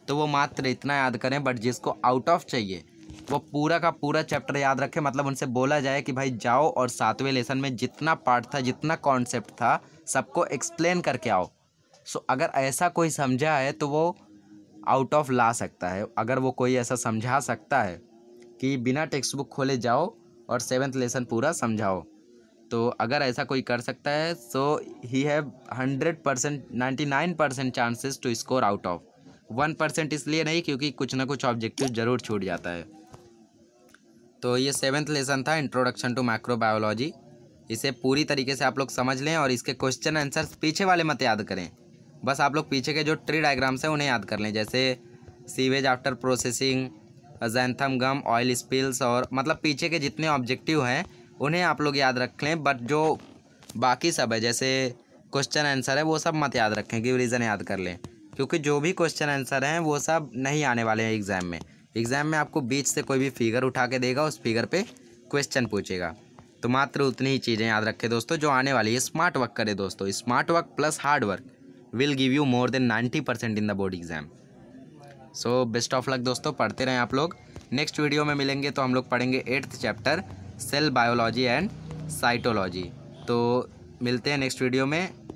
तो वो मात्र इतना याद करें बट जिसको आउट ऑफ चाहिए वो पूरा का पूरा चैप्टर याद रखें मतलब उनसे बोला जाए कि भाई जाओ और सातवें लेसन में जितना पार्ट था जितना कॉन्सेप्ट था सबको एक्सप्लेन करके आओ सो so, अगर ऐसा कोई समझा है तो वो आउट ऑफ ला सकता है अगर वो कोई ऐसा समझा सकता है कि बिना टेक्स्ट बुक खोले जाओ और सेवन्थ लेसन पूरा समझाओ तो अगर ऐसा कोई कर सकता है so he have hundred percent ninety nine percent chances to score out of one percent इसलिए नहीं क्योंकि कुछ ना कुछ ऑब्जेक्टिव ज़रूर छूट जाता है तो ये सेवन्थ लेसन था इंट्रोडक्शन टू माइक्रोबायोलॉजी इसे पूरी तरीके से आप लोग समझ लें और इसके क्वेश्चन आंसर पीछे वाले मत याद करें बस आप लोग पीछे के जो ट्री डायग्राम्स हैं उन्हें याद कर लें जैसे sewage after processing xanthan gum oil spills और मतलब पीछे के जितने ऑब्जेक्टिव हैं उन्हें आप लोग याद रख लें बट जो बाकी सब है जैसे क्वेश्चन आंसर है वो सब मत याद रखें गिव रीज़न याद कर लें क्योंकि जो भी क्वेश्चन आंसर हैं वो सब नहीं आने वाले हैं एग्ज़ाम में एग्ज़ाम में आपको बीच से कोई भी फिगर उठा के देगा उस फिगर पे क्वेश्चन पूछेगा तो मात्र उतनी ही चीज़ें याद रखें दोस्तों जो आने वाली है स्मार्ट वर्क करें दोस्तों smart work plus hard work will give you more than ninety percent in the board exam so best of luck दोस्तों पढ़ते रहें आप लोग नेक्स्ट वीडियो में मिलेंगे तो हम लोग पढ़ेंगे eighth chapter cell biology and cytology तो मिलते हैं नेक्स्ट वीडियो में